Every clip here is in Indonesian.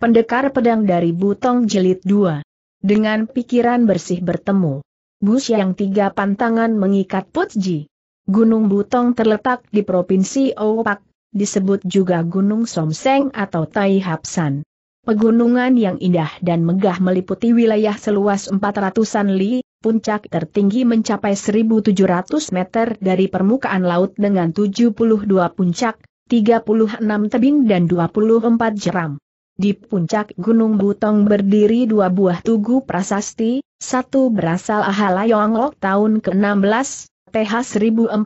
Pendekar pedang dari Butong Jelit 2. Dengan pikiran bersih bertemu. Bus yang tiga pantangan mengikat Putji. Gunung Butong terletak di Provinsi Opak, disebut juga Gunung Somseng atau Tai Hapsan. Pegunungan yang indah dan megah meliputi wilayah seluas 400-an li, puncak tertinggi mencapai 1.700 meter dari permukaan laut dengan 72 puncak, 36 tebing dan 24 jeram. Di puncak Gunung Butong berdiri dua buah tugu prasasti, satu berasal Ahala Yonglok tahun ke-16, TH 1418,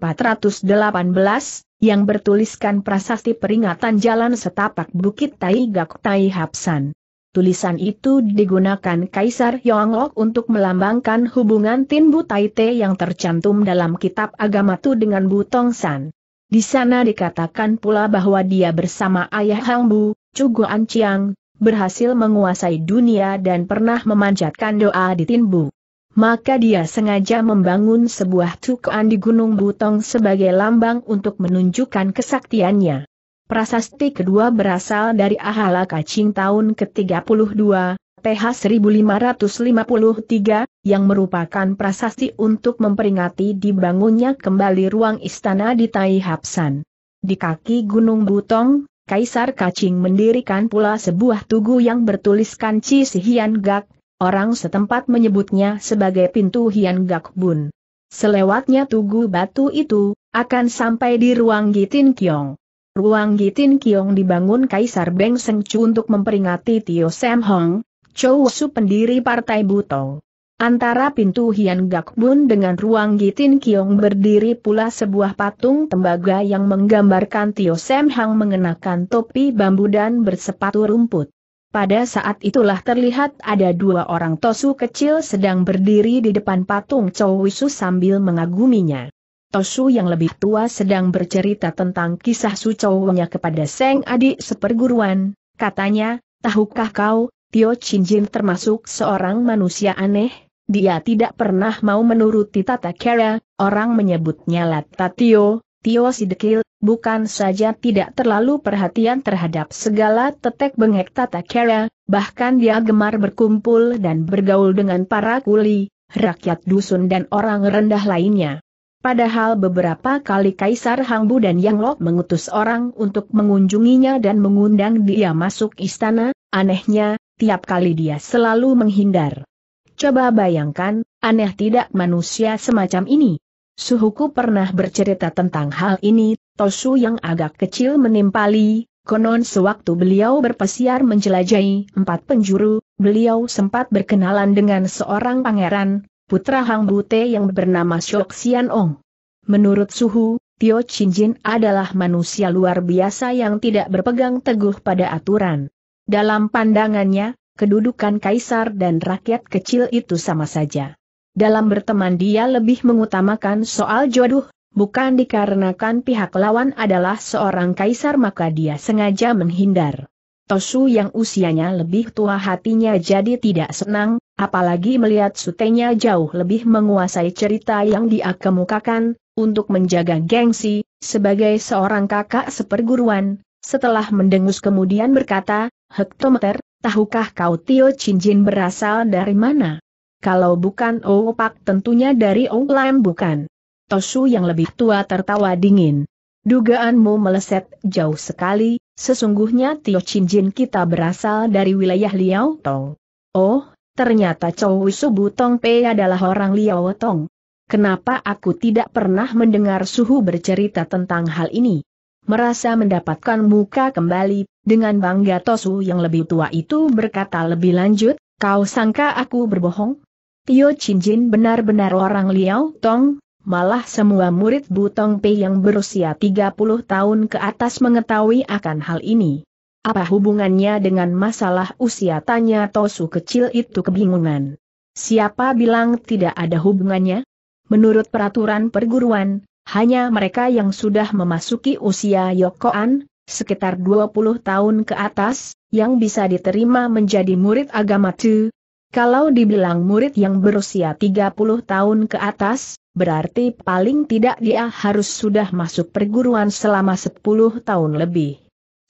yang bertuliskan prasasti peringatan jalan setapak Bukit Tai Gak Tai Hapsan. Tulisan itu digunakan Kaisar Yonglok untuk melambangkan hubungan Tin Butaite yang tercantum dalam kitab agama Tu dengan Butong San. Di sana dikatakan pula bahwa dia bersama ayah Hang Bu, Cugo Anciang, berhasil menguasai dunia dan pernah memanjatkan doa di Tinbu. Maka dia sengaja membangun sebuah cukaan di Gunung Butong sebagai lambang untuk menunjukkan kesaktiannya. Prasasti kedua berasal dari Ahala Kacing tahun ke-32, PH 1553, yang merupakan prasasti untuk memperingati dibangunnya kembali ruang istana di Tai Di kaki Gunung Butong, Kaisar Kacing mendirikan pula sebuah tugu yang bertuliskan Chi Hian Gak, orang setempat menyebutnya sebagai pintu Hian Gak Bun. Selewatnya tugu batu itu, akan sampai di ruang Gitin Kiong. Ruang Gitin Kiong dibangun Kaisar Beng Seng Chu untuk memperingati Tio Sam Hong, Chou Su pendiri Partai Butong. Antara pintu Hian Gak Bun dengan ruang Gitin Kiong berdiri pula sebuah patung tembaga yang menggambarkan Tio Semhang Hang mengenakan topi bambu dan bersepatu rumput. Pada saat itulah terlihat ada dua orang Tosu kecil sedang berdiri di depan patung Wisu sambil mengaguminya. Tosu yang lebih tua sedang bercerita tentang kisah sucownya kepada Seng adik seperguruan, katanya, tahukah kau, Tio Jin termasuk seorang manusia aneh? Dia tidak pernah mau menuruti tata cara, orang menyebutnya Latatio, Tio Sidekil, bukan saja tidak terlalu perhatian terhadap segala tetek bengek tata cara, bahkan dia gemar berkumpul dan bergaul dengan para kuli, rakyat dusun dan orang rendah lainnya. Padahal beberapa kali Kaisar Hangbu dan Yang Lok mengutus orang untuk mengunjunginya dan mengundang dia masuk istana, anehnya, tiap kali dia selalu menghindar. Coba bayangkan, aneh tidak manusia semacam ini. Suhuku pernah bercerita tentang hal ini, Tosu yang agak kecil menimpali, konon sewaktu beliau berpesiar menjelajahi empat penjuru, beliau sempat berkenalan dengan seorang pangeran, putra Hang Bute yang bernama Shok Sian Ong. Menurut Suhu, Tio Jin adalah manusia luar biasa yang tidak berpegang teguh pada aturan. Dalam pandangannya, kedudukan kaisar dan rakyat kecil itu sama saja. Dalam berteman dia lebih mengutamakan soal jodoh, bukan dikarenakan pihak lawan adalah seorang kaisar maka dia sengaja menghindar. Tosu yang usianya lebih tua hatinya jadi tidak senang, apalagi melihat sutenya jauh lebih menguasai cerita yang dia kemukakan, untuk menjaga gengsi, sebagai seorang kakak seperguruan, setelah mendengus kemudian berkata, Hektometer, Tahukah kau Tio Cincin berasal dari mana? Kalau bukan Opak tentunya dari Ong Lam bukan. Tosu yang lebih tua tertawa dingin. Dugaanmu meleset jauh sekali, sesungguhnya Tio Cincin kita berasal dari wilayah Liao Tong. Oh, ternyata Chow Subu Tong Pei adalah orang Liao Tong. Kenapa aku tidak pernah mendengar Suhu bercerita tentang hal ini? merasa mendapatkan muka kembali, dengan bangga Tosu yang lebih tua itu berkata lebih lanjut, kau sangka aku berbohong? Tio Jin benar-benar orang Liao Tong, malah semua murid Butong Pei yang berusia 30 tahun ke atas mengetahui akan hal ini. Apa hubungannya dengan masalah usia tanya Tosu kecil itu kebingungan. Siapa bilang tidak ada hubungannya? Menurut peraturan perguruan, hanya mereka yang sudah memasuki usia Yokoan, sekitar 20 tahun ke atas, yang bisa diterima menjadi murid agama Tu. Kalau dibilang murid yang berusia 30 tahun ke atas, berarti paling tidak dia harus sudah masuk perguruan selama 10 tahun lebih.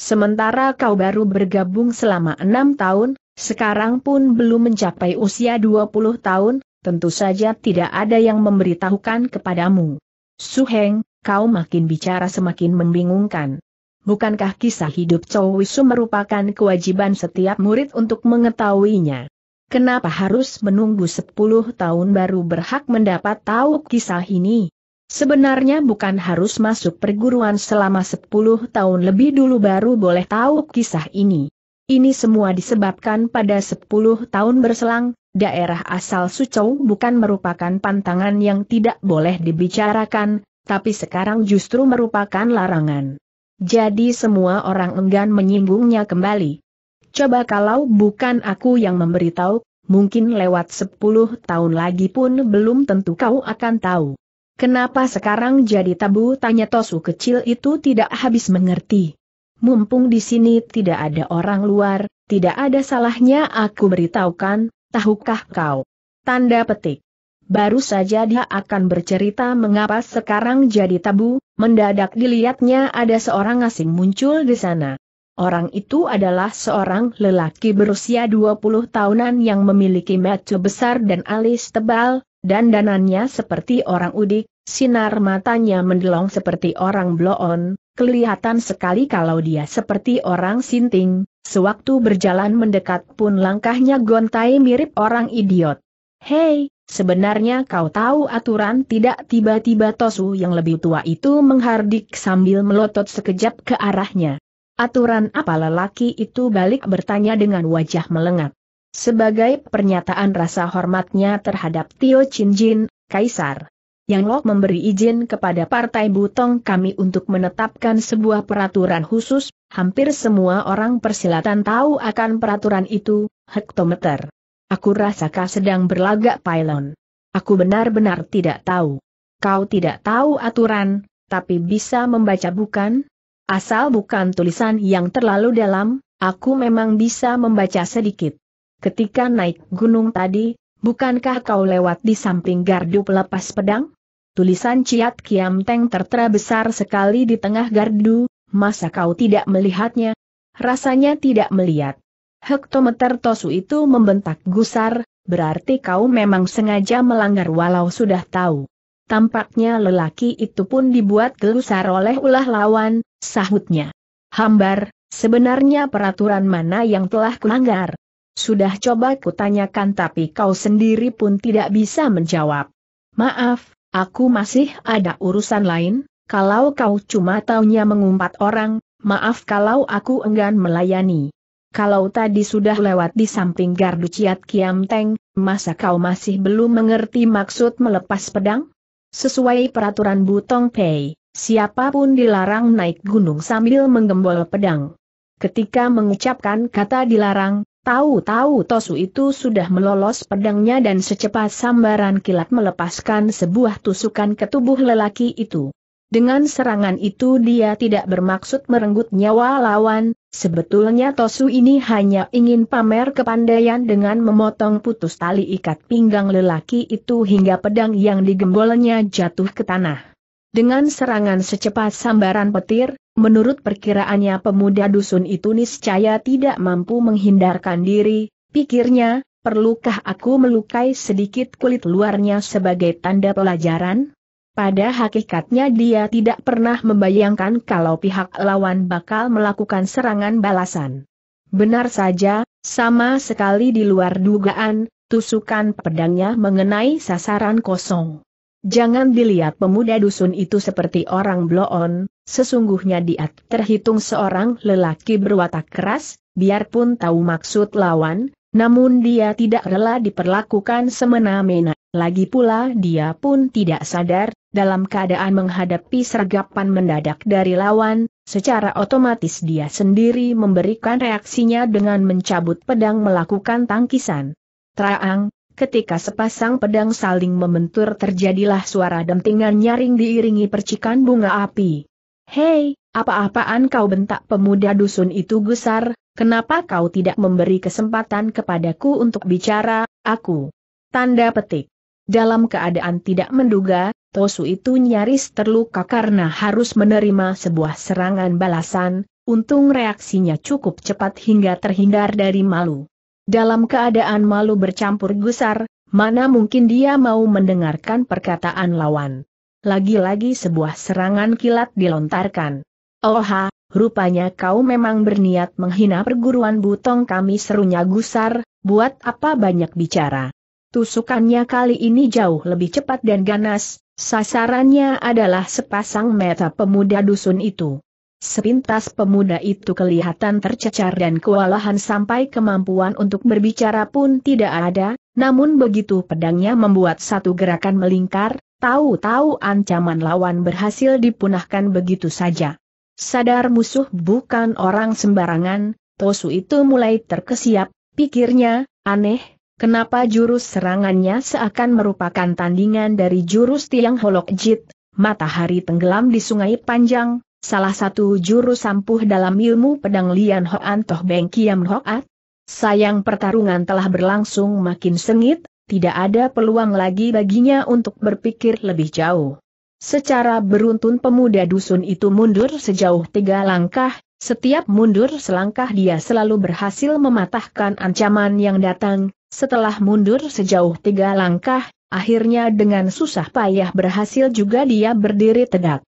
Sementara kau baru bergabung selama enam tahun, sekarang pun belum mencapai usia 20 tahun, tentu saja tidak ada yang memberitahukan kepadamu. Suheng, kau makin bicara semakin membingungkan. Bukankah kisah hidup Chow Wisu merupakan kewajiban setiap murid untuk mengetahuinya? Kenapa harus menunggu 10 tahun baru berhak mendapat tahu kisah ini? Sebenarnya bukan harus masuk perguruan selama 10 tahun lebih dulu baru boleh tahu kisah ini. Ini semua disebabkan pada 10 tahun berselang, daerah asal Suzhou bukan merupakan pantangan yang tidak boleh dibicarakan, tapi sekarang justru merupakan larangan. Jadi semua orang enggan menyinggungnya kembali. Coba kalau bukan aku yang memberitahu, mungkin lewat 10 tahun lagi pun belum tentu kau akan tahu. Kenapa sekarang jadi tabu tanya Tosu kecil itu tidak habis mengerti mumpung di sini tidak ada orang luar, tidak ada salahnya aku beritahukan, tahukah kau? Tanda petik. Baru saja dia akan bercerita mengapa sekarang jadi tabu, mendadak dilihatnya ada seorang asing muncul di sana. Orang itu adalah seorang lelaki berusia 20 tahunan yang memiliki mata besar dan alis tebal, dan danannya seperti orang udik, sinar matanya mendelong seperti orang bloon, Kelihatan sekali kalau dia seperti orang sinting, sewaktu berjalan mendekat pun langkahnya gontai mirip orang idiot. Hei, Sebenarnya kau tahu aturan tidak tiba-tiba Tosu yang lebih tua itu menghardik sambil melotot sekejap ke arahnya. Aturan apa lelaki itu balik bertanya dengan wajah melengat. Sebagai pernyataan rasa hormatnya terhadap Tio Chin Jin, Kaisar yang Lok memberi izin kepada Partai Butong kami untuk menetapkan sebuah peraturan khusus, hampir semua orang persilatan tahu akan peraturan itu, hektometer. Aku rasa kau sedang berlagak pylon. Aku benar-benar tidak tahu. Kau tidak tahu aturan, tapi bisa membaca bukan? Asal bukan tulisan yang terlalu dalam, aku memang bisa membaca sedikit. Ketika naik gunung tadi, bukankah kau lewat di samping gardu pelepas pedang? tulisan Ciat Kiam Teng tertera besar sekali di tengah gardu, masa kau tidak melihatnya? Rasanya tidak melihat. Hektometer Tosu itu membentak gusar, berarti kau memang sengaja melanggar walau sudah tahu. Tampaknya lelaki itu pun dibuat gelusar oleh ulah lawan, sahutnya. Hambar, sebenarnya peraturan mana yang telah kulanggar? Sudah coba kutanyakan tapi kau sendiri pun tidak bisa menjawab. Maaf, Aku masih ada urusan lain, kalau kau cuma taunya mengumpat orang, maaf kalau aku enggan melayani. Kalau tadi sudah lewat di samping gardu Ciat Kiam Teng, masa kau masih belum mengerti maksud melepas pedang? Sesuai peraturan Butong Pei, siapapun dilarang naik gunung sambil menggembol pedang. Ketika mengucapkan kata dilarang, Tahu-tahu Tosu itu sudah melolos pedangnya dan secepat sambaran kilat melepaskan sebuah tusukan ke tubuh lelaki itu. Dengan serangan itu dia tidak bermaksud merenggut nyawa lawan, sebetulnya Tosu ini hanya ingin pamer kepandaian dengan memotong putus tali ikat pinggang lelaki itu hingga pedang yang digembolnya jatuh ke tanah. Dengan serangan secepat sambaran petir, Menurut perkiraannya pemuda dusun itu niscaya tidak mampu menghindarkan diri, pikirnya, perlukah aku melukai sedikit kulit luarnya sebagai tanda pelajaran? Pada hakikatnya dia tidak pernah membayangkan kalau pihak lawan bakal melakukan serangan balasan. Benar saja, sama sekali di luar dugaan, tusukan pedangnya mengenai sasaran kosong. Jangan dilihat pemuda dusun itu seperti orang bloon, sesungguhnya dia terhitung seorang lelaki berwatak keras, biarpun tahu maksud lawan, namun dia tidak rela diperlakukan semena-mena. Lagi pula dia pun tidak sadar, dalam keadaan menghadapi sergapan mendadak dari lawan, secara otomatis dia sendiri memberikan reaksinya dengan mencabut pedang melakukan tangkisan. Traang, Ketika sepasang pedang saling membentur terjadilah suara dentingan nyaring diiringi percikan bunga api. Hei, apa-apaan kau bentak pemuda dusun itu gusar, kenapa kau tidak memberi kesempatan kepadaku untuk bicara, aku? Tanda petik. Dalam keadaan tidak menduga, Tosu itu nyaris terluka karena harus menerima sebuah serangan balasan, untung reaksinya cukup cepat hingga terhindar dari malu. Dalam keadaan malu bercampur gusar, mana mungkin dia mau mendengarkan perkataan lawan. Lagi-lagi sebuah serangan kilat dilontarkan. Oha, Rupanya kau memang berniat menghina perguruan butong kami serunya gusar, buat apa banyak bicara. Tusukannya kali ini jauh lebih cepat dan ganas, sasarannya adalah sepasang meta pemuda dusun itu. Sepintas pemuda itu kelihatan tercecar dan kewalahan sampai kemampuan untuk berbicara pun tidak ada, namun begitu pedangnya membuat satu gerakan melingkar, tahu-tahu ancaman lawan berhasil dipunahkan begitu saja. Sadar musuh bukan orang sembarangan, Tosu itu mulai terkesiap, pikirnya, aneh, kenapa jurus serangannya seakan merupakan tandingan dari jurus tiang holokjit, matahari tenggelam di sungai panjang, salah satu juru sampuh dalam ilmu pedang Lian Hoan Toh Beng Kiam Hoat? Sayang pertarungan telah berlangsung makin sengit, tidak ada peluang lagi baginya untuk berpikir lebih jauh. Secara beruntun pemuda dusun itu mundur sejauh tiga langkah, setiap mundur selangkah dia selalu berhasil mematahkan ancaman yang datang, setelah mundur sejauh tiga langkah, akhirnya dengan susah payah berhasil juga dia berdiri tegak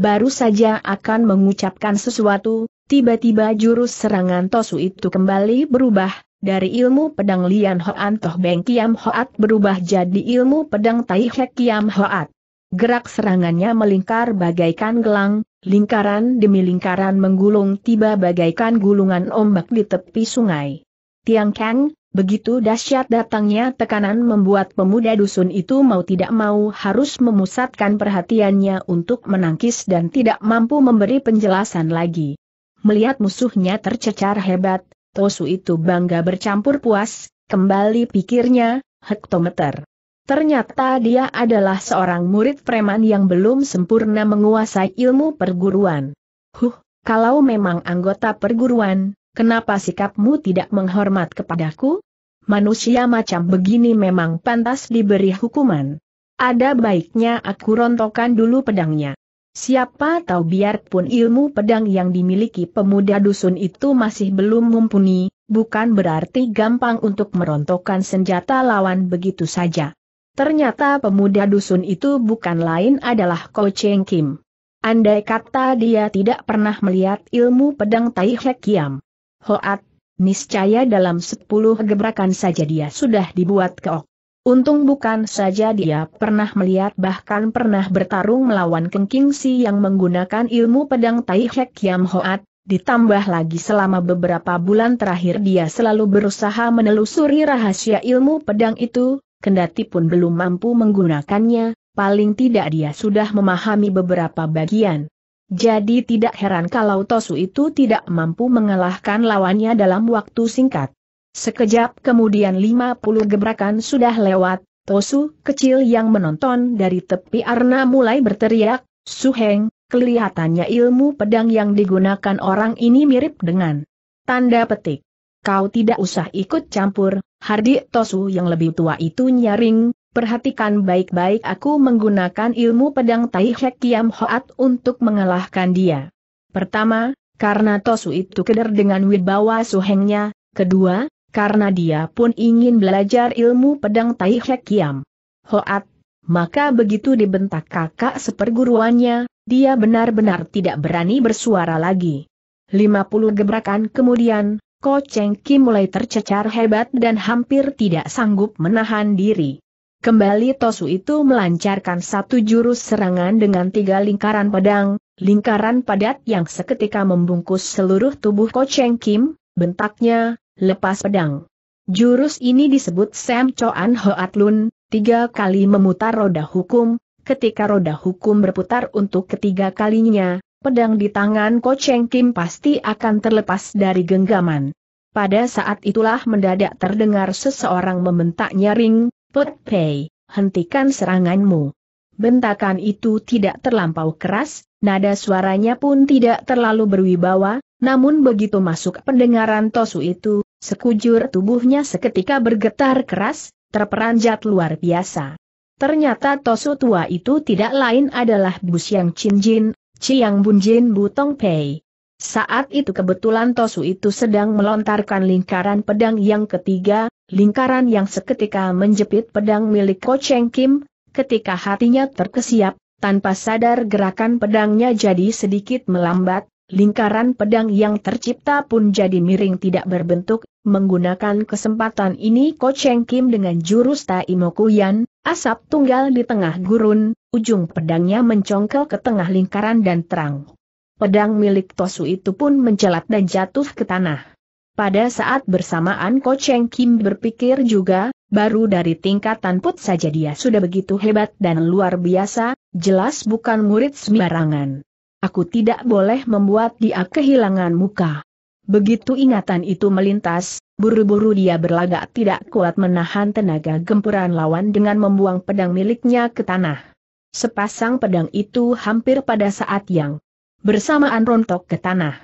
baru saja akan mengucapkan sesuatu, tiba-tiba jurus serangan Tosu itu kembali berubah, dari ilmu pedang Lian Hoan Toh Beng Kiam Hoat berubah jadi ilmu pedang Tai Hek Kiam Hoat. Gerak serangannya melingkar bagaikan gelang, lingkaran demi lingkaran menggulung tiba bagaikan gulungan ombak di tepi sungai. Tiang Kang, Begitu dahsyat datangnya tekanan membuat pemuda dusun itu mau tidak mau harus memusatkan perhatiannya untuk menangkis dan tidak mampu memberi penjelasan lagi. Melihat musuhnya tercecar hebat, Tosu itu bangga bercampur puas, kembali pikirnya, hektometer. Ternyata dia adalah seorang murid preman yang belum sempurna menguasai ilmu perguruan. Huh, kalau memang anggota perguruan, kenapa sikapmu tidak menghormat kepadaku? Manusia macam begini memang pantas diberi hukuman. Ada baiknya aku rontokkan dulu pedangnya. Siapa tahu biarpun ilmu pedang yang dimiliki pemuda dusun itu masih belum mumpuni, bukan berarti gampang untuk merontokkan senjata lawan begitu saja. Ternyata pemuda dusun itu bukan lain adalah Ko Cheng Kim. Andai kata dia tidak pernah melihat ilmu pedang Tai Hek Kiam, Hoat, niscaya dalam sepuluh gebrakan saja dia sudah dibuat keok. Untung bukan saja dia pernah melihat bahkan pernah bertarung melawan Keng Si yang menggunakan ilmu pedang Tai Hek Yam Hoat, ditambah lagi selama beberapa bulan terakhir dia selalu berusaha menelusuri rahasia ilmu pedang itu, kendati pun belum mampu menggunakannya, paling tidak dia sudah memahami beberapa bagian. Jadi tidak heran kalau Tosu itu tidak mampu mengalahkan lawannya dalam waktu singkat. Sekejap kemudian 50 gebrakan sudah lewat, Tosu kecil yang menonton dari tepi Arna mulai berteriak, Suheng, kelihatannya ilmu pedang yang digunakan orang ini mirip dengan tanda petik. Kau tidak usah ikut campur, Hardi Tosu yang lebih tua itu nyaring, Perhatikan baik-baik aku menggunakan ilmu pedang Tai Hek Kiam Hoat untuk mengalahkan dia. Pertama, karena Tosu itu keder dengan wibawa suhengnya. Kedua, karena dia pun ingin belajar ilmu pedang Tai Hek Kiam Hoat. Maka begitu dibentak kakak seperguruannya, dia benar-benar tidak berani bersuara lagi. 50 gebrakan kemudian, Ko Cheng Ki mulai tercecar hebat dan hampir tidak sanggup menahan diri. Kembali Tosu itu melancarkan satu jurus serangan dengan tiga lingkaran pedang, lingkaran padat yang seketika membungkus seluruh tubuh Cheng Kim, bentaknya, lepas pedang. Jurus ini disebut Sam Choan Hoat Lun, tiga kali memutar roda hukum, ketika roda hukum berputar untuk ketiga kalinya, pedang di tangan Cheng Kim pasti akan terlepas dari genggaman. Pada saat itulah mendadak terdengar seseorang membentak nyaring, Put Pei, hentikan seranganmu. Bentakan itu tidak terlampau keras, nada suaranya pun tidak terlalu berwibawa, namun begitu masuk pendengaran Tosu itu, sekujur tubuhnya seketika bergetar keras, terperanjat luar biasa. Ternyata Tosu tua itu tidak lain adalah Bu Yang Chin Jin, Chiang Bun Jin Butong Pei, saat itu kebetulan Tosu itu sedang melontarkan lingkaran pedang yang ketiga, lingkaran yang seketika menjepit pedang milik Ko Cheng Kim, ketika hatinya terkesiap, tanpa sadar gerakan pedangnya jadi sedikit melambat, lingkaran pedang yang tercipta pun jadi miring tidak berbentuk, menggunakan kesempatan ini Ko Cheng Kim dengan jurus Kuyan, asap tunggal di tengah gurun, ujung pedangnya mencongkel ke tengah lingkaran dan terang. Pedang milik Tosu itu pun mencelat dan jatuh ke tanah. Pada saat bersamaan Ko Cheng Kim berpikir juga, baru dari tingkatan put saja dia sudah begitu hebat dan luar biasa, jelas bukan murid sembarangan. Aku tidak boleh membuat dia kehilangan muka. Begitu ingatan itu melintas, buru-buru dia berlagak tidak kuat menahan tenaga gempuran lawan dengan membuang pedang miliknya ke tanah. Sepasang pedang itu hampir pada saat yang bersamaan rontok ke tanah.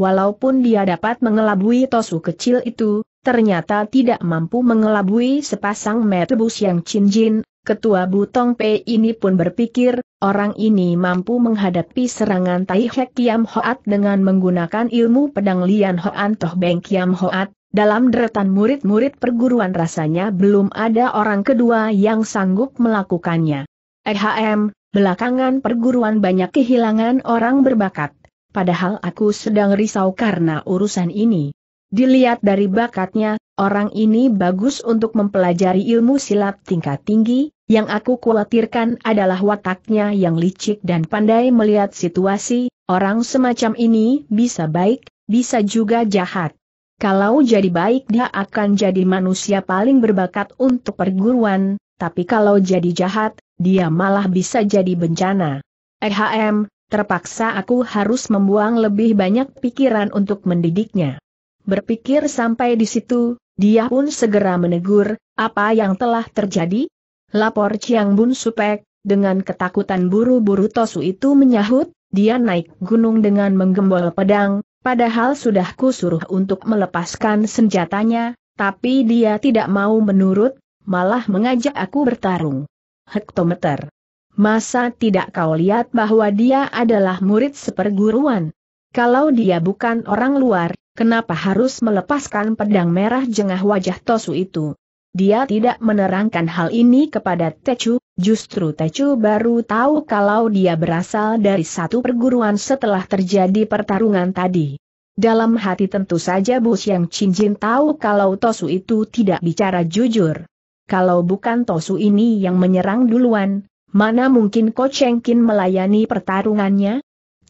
Walaupun dia dapat mengelabui tosu kecil itu, ternyata tidak mampu mengelabui sepasang metebus yang cinjin, ketua Butong P ini pun berpikir, orang ini mampu menghadapi serangan Tai Hek Kiam Hoat dengan menggunakan ilmu pedang Lian Hoan Toh Beng Kiam Hoat, dalam deretan murid-murid perguruan rasanya belum ada orang kedua yang sanggup melakukannya. EHM, Belakangan perguruan banyak kehilangan orang berbakat. Padahal aku sedang risau karena urusan ini. Dilihat dari bakatnya, orang ini bagus untuk mempelajari ilmu silat tingkat tinggi, yang aku khawatirkan adalah wataknya yang licik dan pandai melihat situasi, orang semacam ini bisa baik, bisa juga jahat. Kalau jadi baik dia akan jadi manusia paling berbakat untuk perguruan, tapi kalau jadi jahat, dia malah bisa jadi bencana. EHM, terpaksa aku harus membuang lebih banyak pikiran untuk mendidiknya. Berpikir sampai di situ, dia pun segera menegur, apa yang telah terjadi? Lapor Chiang Bun Supek, dengan ketakutan buru-buru Tosu itu menyahut, dia naik gunung dengan menggembol pedang, padahal sudah kusuruh untuk melepaskan senjatanya, tapi dia tidak mau menurut, malah mengajak aku bertarung. Hektometer. Masa tidak kau lihat bahwa dia adalah murid seperguruan? Kalau dia bukan orang luar, kenapa harus melepaskan pedang merah jengah wajah Tosu itu? Dia tidak menerangkan hal ini kepada Techu justru Techu baru tahu kalau dia berasal dari satu perguruan setelah terjadi pertarungan tadi. Dalam hati tentu saja Siang yang cincin tahu kalau Tosu itu tidak bicara jujur kalau bukan Tosu ini yang menyerang duluan, mana mungkin Ko Chengkin melayani pertarungannya?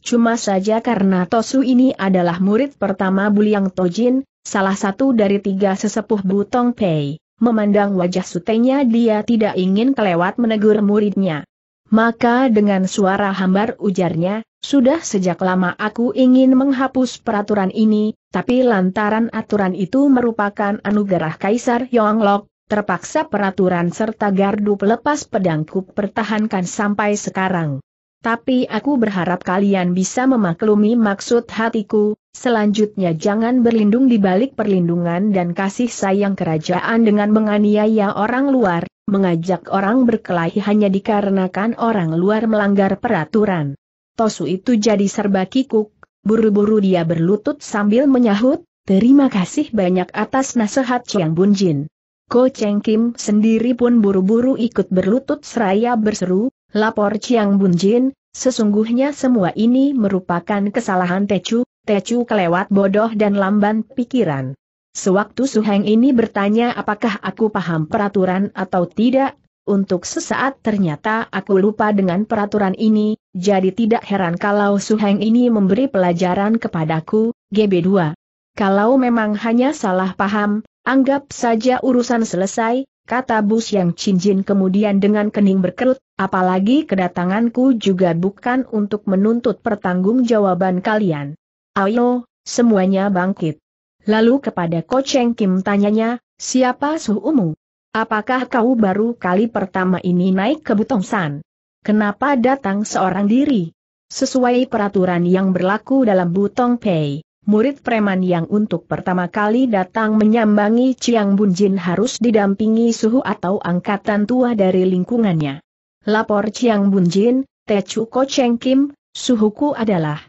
Cuma saja karena Tosu ini adalah murid pertama Buliang Tojin, salah satu dari tiga sesepuh Butong Pei, memandang wajah sutenya dia tidak ingin kelewat menegur muridnya. Maka dengan suara hambar ujarnya, sudah sejak lama aku ingin menghapus peraturan ini, tapi lantaran aturan itu merupakan anugerah Kaisar Yonglok, terpaksa peraturan serta gardu pelepas pedangku pertahankan sampai sekarang. Tapi aku berharap kalian bisa memaklumi maksud hatiku, selanjutnya jangan berlindung di balik perlindungan dan kasih sayang kerajaan dengan menganiaya orang luar, mengajak orang berkelahi hanya dikarenakan orang luar melanggar peraturan. Tosu itu jadi serba kikuk, buru-buru dia berlutut sambil menyahut, terima kasih banyak atas nasihat Chiang Bunjin. Ko Cheng Kim sendiri pun buru-buru ikut berlutut seraya berseru, lapor Chiang Bun Jin, sesungguhnya semua ini merupakan kesalahan techu, techu kelewat bodoh dan lamban pikiran. Sewaktu Su Heng ini bertanya apakah aku paham peraturan atau tidak, untuk sesaat ternyata aku lupa dengan peraturan ini, jadi tidak heran kalau Su Heng ini memberi pelajaran kepadaku, GB2. Kalau memang hanya salah paham, Anggap saja urusan selesai, kata Bus yang cincin kemudian dengan kening berkerut, apalagi kedatanganku juga bukan untuk menuntut pertanggungjawaban kalian. Ayo, semuanya bangkit. Lalu kepada Ko Cheng Kim tanyanya, siapa suhumu? Apakah kau baru kali pertama ini naik ke Butong San? Kenapa datang seorang diri? Sesuai peraturan yang berlaku dalam Butong Pei, murid preman yang untuk pertama kali datang menyambangi Chiang Bunjin harus didampingi suhu atau angkatan tua dari lingkungannya. Lapor Chiang Bunjin, Chu Ko Cheng Kim, suhuku adalah.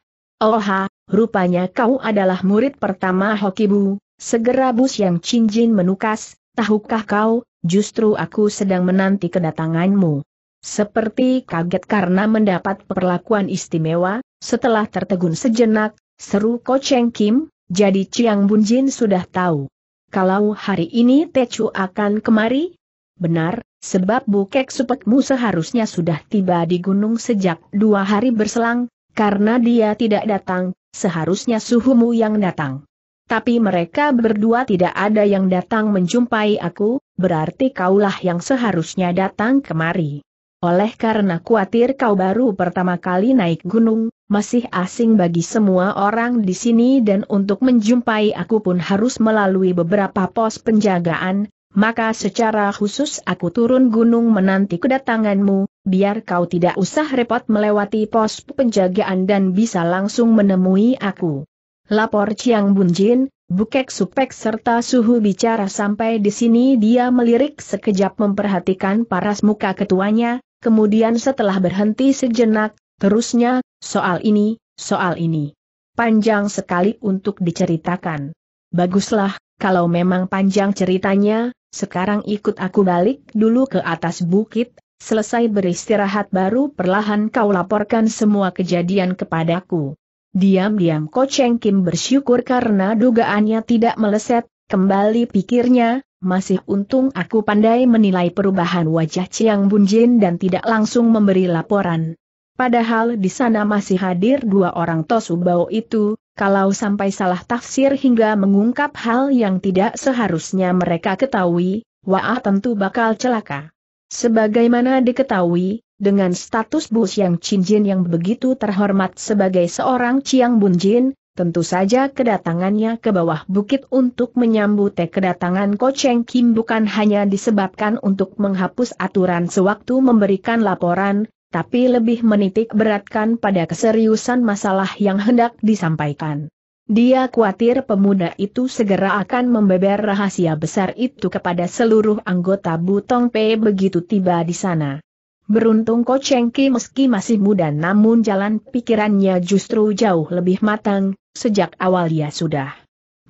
Oha, rupanya kau adalah murid pertama Hokibu, segera Bus yang Jin menukas, tahukah kau, justru aku sedang menanti kedatanganmu. Seperti kaget karena mendapat perlakuan istimewa, setelah tertegun sejenak, Seru Ko Cheng Kim, jadi Chiang Bun Jin sudah tahu. Kalau hari ini Te Chu akan kemari? Benar, sebab bukek supetmu seharusnya sudah tiba di gunung sejak dua hari berselang, karena dia tidak datang, seharusnya suhumu yang datang. Tapi mereka berdua tidak ada yang datang menjumpai aku, berarti kaulah yang seharusnya datang kemari. Oleh karena kuatir kau baru pertama kali naik gunung, masih asing bagi semua orang di sini dan untuk menjumpai aku pun harus melalui beberapa pos penjagaan, maka secara khusus aku turun gunung menanti kedatanganmu, biar kau tidak usah repot melewati pos penjagaan dan bisa langsung menemui aku. Lapor Chiang Bunjin, Bukek Supek serta Suhu bicara sampai di sini dia melirik sekejap memperhatikan paras muka ketuanya, kemudian setelah berhenti sejenak, Terusnya, soal ini, soal ini. Panjang sekali untuk diceritakan. Baguslah, kalau memang panjang ceritanya, sekarang ikut aku balik dulu ke atas bukit, selesai beristirahat baru perlahan kau laporkan semua kejadian kepadaku. Diam-diam Ko Cheng Kim bersyukur karena dugaannya tidak meleset, kembali pikirnya, masih untung aku pandai menilai perubahan wajah Chiang Bunjin dan tidak langsung memberi laporan. Padahal di sana masih hadir dua orang Tosubao itu, kalau sampai salah tafsir hingga mengungkap hal yang tidak seharusnya mereka ketahui, wah tentu bakal celaka. Sebagaimana diketahui, dengan status Bu Siang Jin yang begitu terhormat sebagai seorang Ciang Bunjin, tentu saja kedatangannya ke bawah bukit untuk menyambut kedatangan Ko Cheng Kim bukan hanya disebabkan untuk menghapus aturan sewaktu memberikan laporan, tapi lebih menitik beratkan pada keseriusan masalah yang hendak disampaikan. Dia khawatir pemuda itu segera akan membeber rahasia besar itu kepada seluruh anggota Butong Pe begitu tiba di sana. Beruntung Ko Cheng Ki meski masih muda namun jalan pikirannya justru jauh lebih matang, sejak awal ia sudah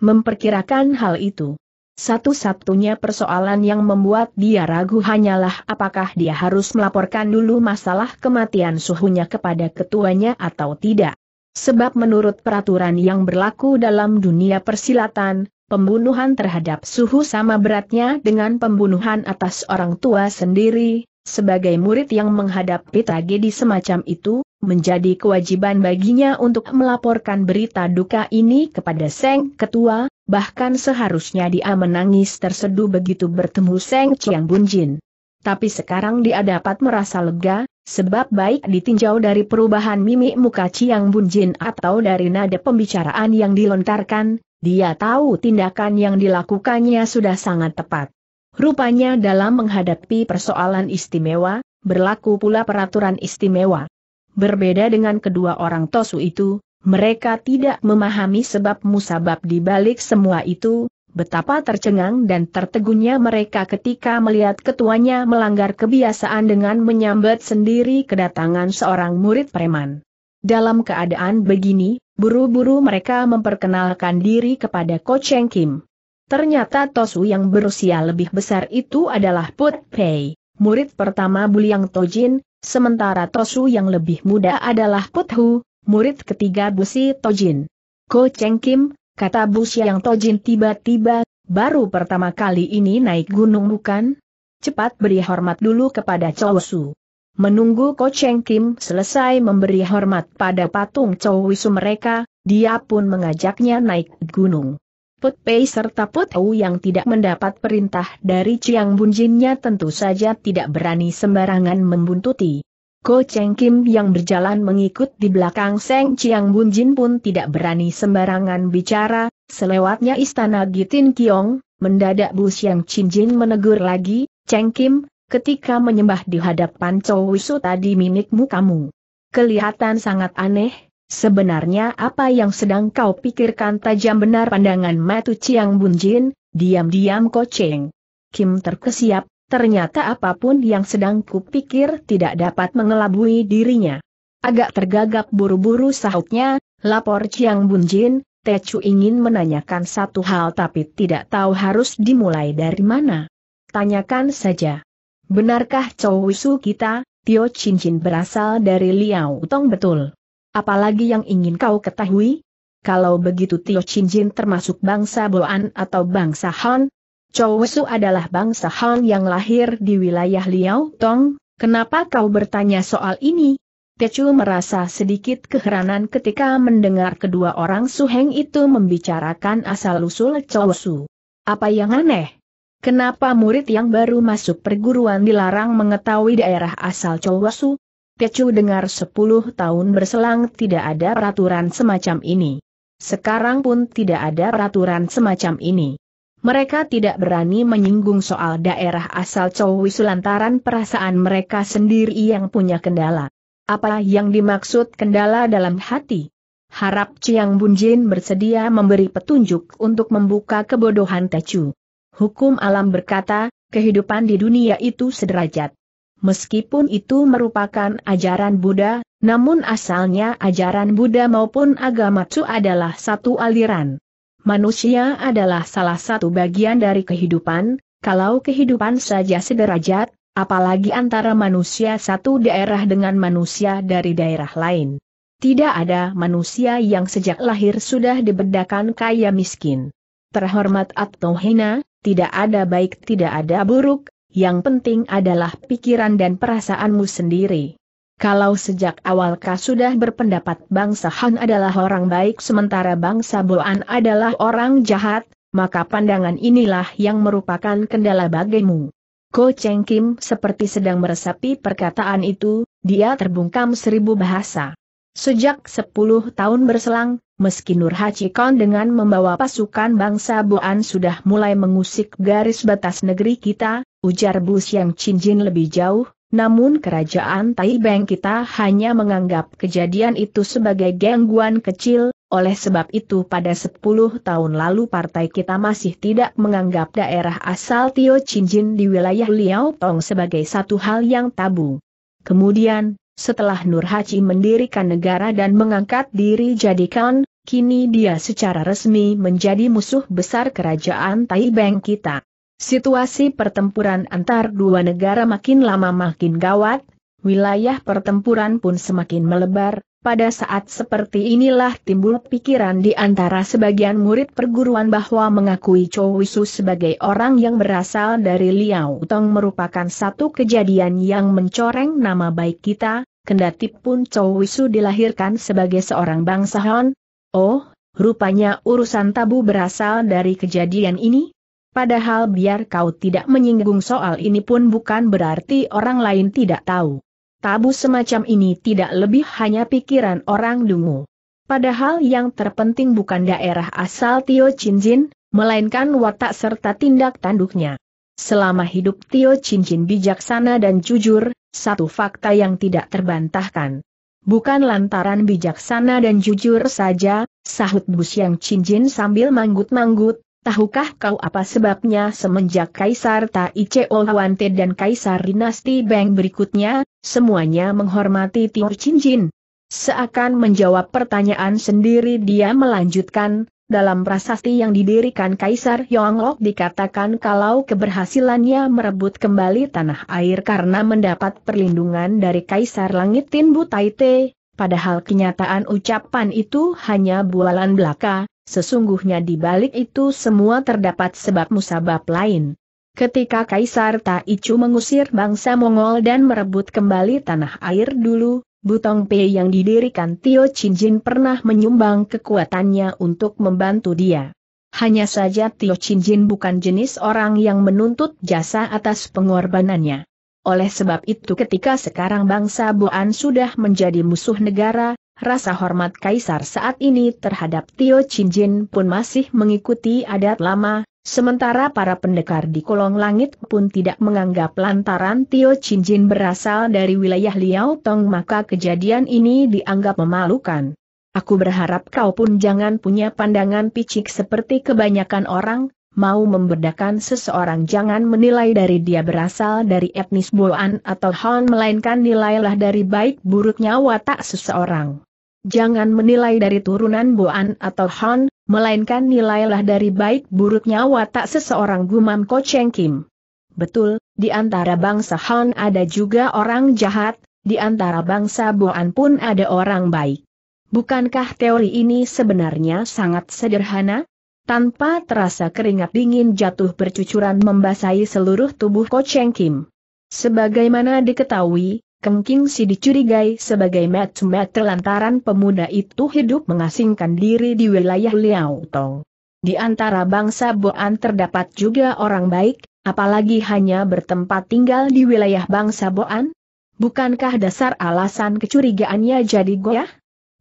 memperkirakan hal itu. Satu-satunya persoalan yang membuat dia ragu hanyalah apakah dia harus melaporkan dulu masalah kematian suhunya kepada ketuanya atau tidak. Sebab menurut peraturan yang berlaku dalam dunia persilatan, pembunuhan terhadap suhu sama beratnya dengan pembunuhan atas orang tua sendiri, sebagai murid yang menghadapi tragedi semacam itu, menjadi kewajiban baginya untuk melaporkan berita duka ini kepada Seng Ketua, bahkan seharusnya dia menangis terseduh begitu bertemu Seng Chiang Bunjin. Tapi sekarang dia dapat merasa lega, sebab baik ditinjau dari perubahan mimik muka Chiang Bunjin atau dari nada pembicaraan yang dilontarkan, dia tahu tindakan yang dilakukannya sudah sangat tepat. Rupanya dalam menghadapi persoalan istimewa, berlaku pula peraturan istimewa. Berbeda dengan kedua orang Tosu itu, mereka tidak memahami sebab musabab di balik semua itu, betapa tercengang dan tertegunnya mereka ketika melihat ketuanya melanggar kebiasaan dengan menyambat sendiri kedatangan seorang murid preman. Dalam keadaan begini, buru-buru mereka memperkenalkan diri kepada Ko Cheng Kim. Ternyata Tosu yang berusia lebih besar itu adalah Put Pei, murid pertama Buliang Tojin, sementara Tosu yang lebih muda adalah Put Hu, murid ketiga Busi Tojin. Ko Cheng Kim, kata Busi yang Tojin tiba-tiba, baru pertama kali ini naik gunung bukan? Cepat beri hormat dulu kepada Chow Su. Menunggu Ko Cheng Kim selesai memberi hormat pada patung Chow Su mereka, dia pun mengajaknya naik gunung. Put Pei serta Put Ou yang tidak mendapat perintah dari Chiang Bunjinnya tentu saja tidak berani sembarangan membuntuti. Ko Cheng Kim yang berjalan mengikut di belakang Seng Chiang Bun Jin pun tidak berani sembarangan bicara, selewatnya istana Gitin Kiong, mendadak Bu Xiang Chin Jin menegur lagi, Cheng Kim, ketika menyembah di hadapan Chow Wisu tadi mimikmu kamu. Kelihatan sangat aneh, sebenarnya apa yang sedang kau pikirkan tajam benar pandangan Matu Chiang Bunjin. diam-diam Ko Cheng. Kim terkesiap, Ternyata apapun yang sedang kupikir tidak dapat mengelabui dirinya. Agak tergagap buru-buru sahutnya, lapor Chiang Bunjin, Techu ingin menanyakan satu hal tapi tidak tahu harus dimulai dari mana. Tanyakan saja. Benarkah Chow Wisu kita, Tio Cincin berasal dari Liao Tong betul? Apalagi yang ingin kau ketahui? Kalau begitu Tio Cincin termasuk bangsa Boan atau bangsa Han, Cowsu adalah bangsa Han yang lahir di wilayah Liao Tong, kenapa kau bertanya soal ini? Techu merasa sedikit keheranan ketika mendengar kedua orang suheng itu membicarakan asal-usul Chousu. Apa yang aneh? Kenapa murid yang baru masuk perguruan dilarang mengetahui daerah asal Chousu? Techu dengar 10 tahun berselang tidak ada peraturan semacam ini. Sekarang pun tidak ada peraturan semacam ini mereka tidak berani menyinggung soal daerah asal cowi lantaran perasaan mereka sendiri yang punya kendala. Apa yang dimaksud kendala dalam hati? Harap Chiang Bunjin bersedia memberi petunjuk untuk membuka kebodohan Tecu. Hukum alam berkata, kehidupan di dunia itu sederajat. Meskipun itu merupakan ajaran Buddha, namun asalnya ajaran Buddha maupun agama Chu adalah satu aliran. Manusia adalah salah satu bagian dari kehidupan, kalau kehidupan saja sederajat, apalagi antara manusia satu daerah dengan manusia dari daerah lain. Tidak ada manusia yang sejak lahir sudah dibedakan kaya miskin. Terhormat atau hina, tidak ada baik tidak ada buruk, yang penting adalah pikiran dan perasaanmu sendiri. Kalau sejak awal kau sudah berpendapat bangsa Han adalah orang baik sementara bangsa Boan adalah orang jahat, maka pandangan inilah yang merupakan kendala bagimu. Ko Cheng Kim seperti sedang meresapi perkataan itu, dia terbungkam seribu bahasa. Sejak sepuluh tahun berselang, meski Nur Hachikon dengan membawa pasukan bangsa Boan sudah mulai mengusik garis batas negeri kita, ujar Bu Siang Chin Jin lebih jauh, namun kerajaan Taibeng kita hanya menganggap kejadian itu sebagai gangguan kecil, oleh sebab itu pada 10 tahun lalu partai kita masih tidak menganggap daerah asal Tio Chinjin di wilayah Liao Tong sebagai satu hal yang tabu. Kemudian, setelah Nur Hachi mendirikan negara dan mengangkat diri jadikan, kini dia secara resmi menjadi musuh besar kerajaan Taibeng kita. Situasi pertempuran antar dua negara makin lama makin gawat, wilayah pertempuran pun semakin melebar, pada saat seperti inilah timbul pikiran di antara sebagian murid perguruan bahwa mengakui Chow Wisu sebagai orang yang berasal dari Liao Tong merupakan satu kejadian yang mencoreng nama baik kita, kendati pun Chow Wisu dilahirkan sebagai seorang bangsawan. Oh, rupanya urusan tabu berasal dari kejadian ini, Padahal biar kau tidak menyinggung soal ini pun bukan berarti orang lain tidak tahu. Tabu semacam ini tidak lebih hanya pikiran orang dungu. Padahal yang terpenting bukan daerah asal Tio Cincin, melainkan watak serta tindak tanduknya. Selama hidup Tio Cincin bijaksana dan jujur, satu fakta yang tidak terbantahkan. Bukan lantaran bijaksana dan jujur saja, sahut Bus yang cincin sambil manggut-manggut, Tahukah kau apa sebabnya semenjak Kaisar Cheo Huante dan Kaisar Dinasti Beng berikutnya, semuanya menghormati Tio Chin Jin? Seakan menjawab pertanyaan sendiri dia melanjutkan, dalam prasasti yang didirikan Kaisar Yonglok dikatakan kalau keberhasilannya merebut kembali tanah air karena mendapat perlindungan dari Kaisar Langit Tin Butaite, padahal kenyataan ucapan itu hanya bualan belaka, Sesungguhnya di balik itu semua terdapat sebab-musabab lain. Ketika Kaisar Taichu mengusir bangsa Mongol dan merebut kembali tanah air dulu, Butong Pe yang didirikan Tio Jin pernah menyumbang kekuatannya untuk membantu dia. Hanya saja Tio Jin bukan jenis orang yang menuntut jasa atas pengorbanannya. Oleh sebab itu ketika sekarang bangsa Boan sudah menjadi musuh negara, Rasa hormat kaisar saat ini terhadap Tio Cincin pun masih mengikuti adat lama, sementara para pendekar di kolong langit pun tidak menganggap lantaran Tio Cincin berasal dari wilayah Liao Tong maka kejadian ini dianggap memalukan. Aku berharap kau pun jangan punya pandangan picik seperti kebanyakan orang, mau membedakan seseorang jangan menilai dari dia berasal dari etnis Boan atau Han melainkan nilailah dari baik buruknya watak seseorang jangan menilai dari turunan Boan atau Han, melainkan nilailah dari baik buruknya watak seseorang gumam Ko Cheng Kim. Betul, di antara bangsa Han ada juga orang jahat, di antara bangsa Boan pun ada orang baik. Bukankah teori ini sebenarnya sangat sederhana? Tanpa terasa keringat dingin jatuh bercucuran membasahi seluruh tubuh Ko Cheng Kim. Sebagaimana diketahui, Kengking si dicurigai sebagai mat-mat lantaran pemuda itu hidup mengasingkan diri di wilayah Liao Tong. Di antara bangsa Boan terdapat juga orang baik, apalagi hanya bertempat tinggal di wilayah bangsa Boan? Bukankah dasar alasan kecurigaannya jadi goyah?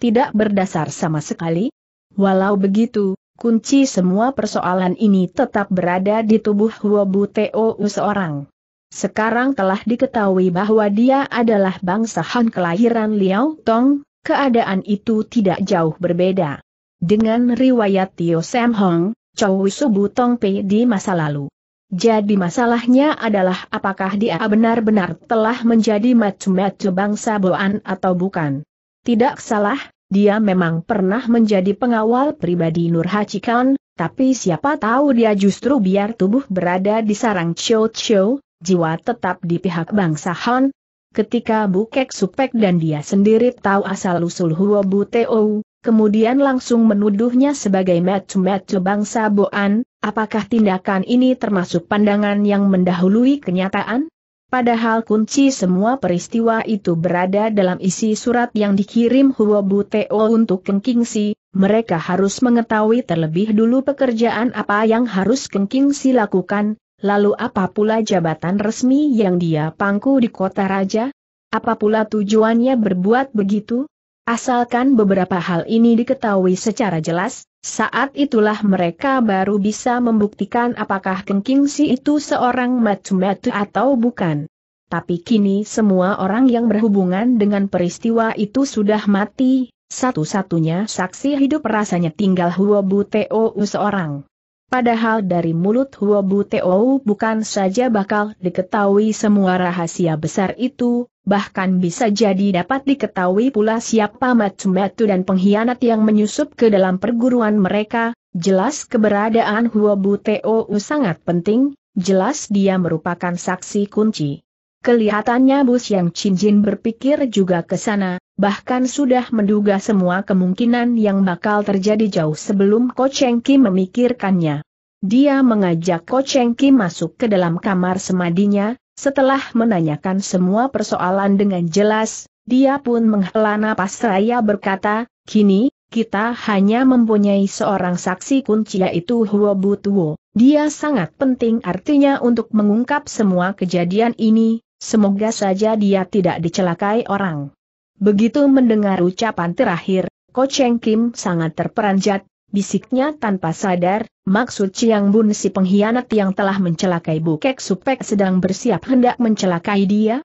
Tidak berdasar sama sekali? Walau begitu, kunci semua persoalan ini tetap berada di tubuh Huobu Teo seorang. Sekarang telah diketahui bahwa dia adalah bangsa Han kelahiran Liao Tong, keadaan itu tidak jauh berbeda. Dengan riwayat Tio Sam Hong, Chow Subu Tong Pei di masa lalu. Jadi masalahnya adalah apakah dia benar-benar telah menjadi macu-macu bangsa Boan atau bukan. Tidak salah, dia memang pernah menjadi pengawal pribadi Nur Hachikan, tapi siapa tahu dia justru biar tubuh berada di sarang Chow Chow, jiwa tetap di pihak bangsa Han. Ketika Bukek Supek dan dia sendiri tahu asal-usul Huo Teo, kemudian langsung menuduhnya sebagai metu-metu bangsa Boan, apakah tindakan ini termasuk pandangan yang mendahului kenyataan? Padahal kunci semua peristiwa itu berada dalam isi surat yang dikirim Huo Teo untuk Si, mereka harus mengetahui terlebih dulu pekerjaan apa yang harus Si lakukan, Lalu apa pula jabatan resmi yang dia pangku di kota raja? Apa pula tujuannya berbuat begitu? Asalkan beberapa hal ini diketahui secara jelas, saat itulah mereka baru bisa membuktikan apakah Kengkingsi itu seorang matu-matu atau bukan. Tapi kini semua orang yang berhubungan dengan peristiwa itu sudah mati, satu-satunya saksi hidup rasanya tinggal Huo Bu Teo seorang. Padahal dari mulut Bu Teo bukan saja bakal diketahui semua rahasia besar itu, bahkan bisa jadi dapat diketahui pula siapa Matsumatu dan pengkhianat yang menyusup ke dalam perguruan mereka, jelas keberadaan Bu Teo sangat penting, jelas dia merupakan saksi kunci. Kelihatannya Bus yang Jin berpikir juga ke sana, bahkan sudah menduga semua kemungkinan yang bakal terjadi jauh sebelum Ko Cheng Ki memikirkannya. Dia mengajak Ko Cheng Ki masuk ke dalam kamar semadinya, setelah menanyakan semua persoalan dengan jelas, dia pun menghela napas raya berkata, kini, kita hanya mempunyai seorang saksi kunci yaitu Huo Butuo. Dia sangat penting artinya untuk mengungkap semua kejadian ini, semoga saja dia tidak dicelakai orang. Begitu mendengar ucapan terakhir, Ko Cheng Kim sangat terperanjat, bisiknya tanpa sadar, maksud Chiang Bun si pengkhianat yang telah mencelakai Bukek Supek sedang bersiap hendak mencelakai dia?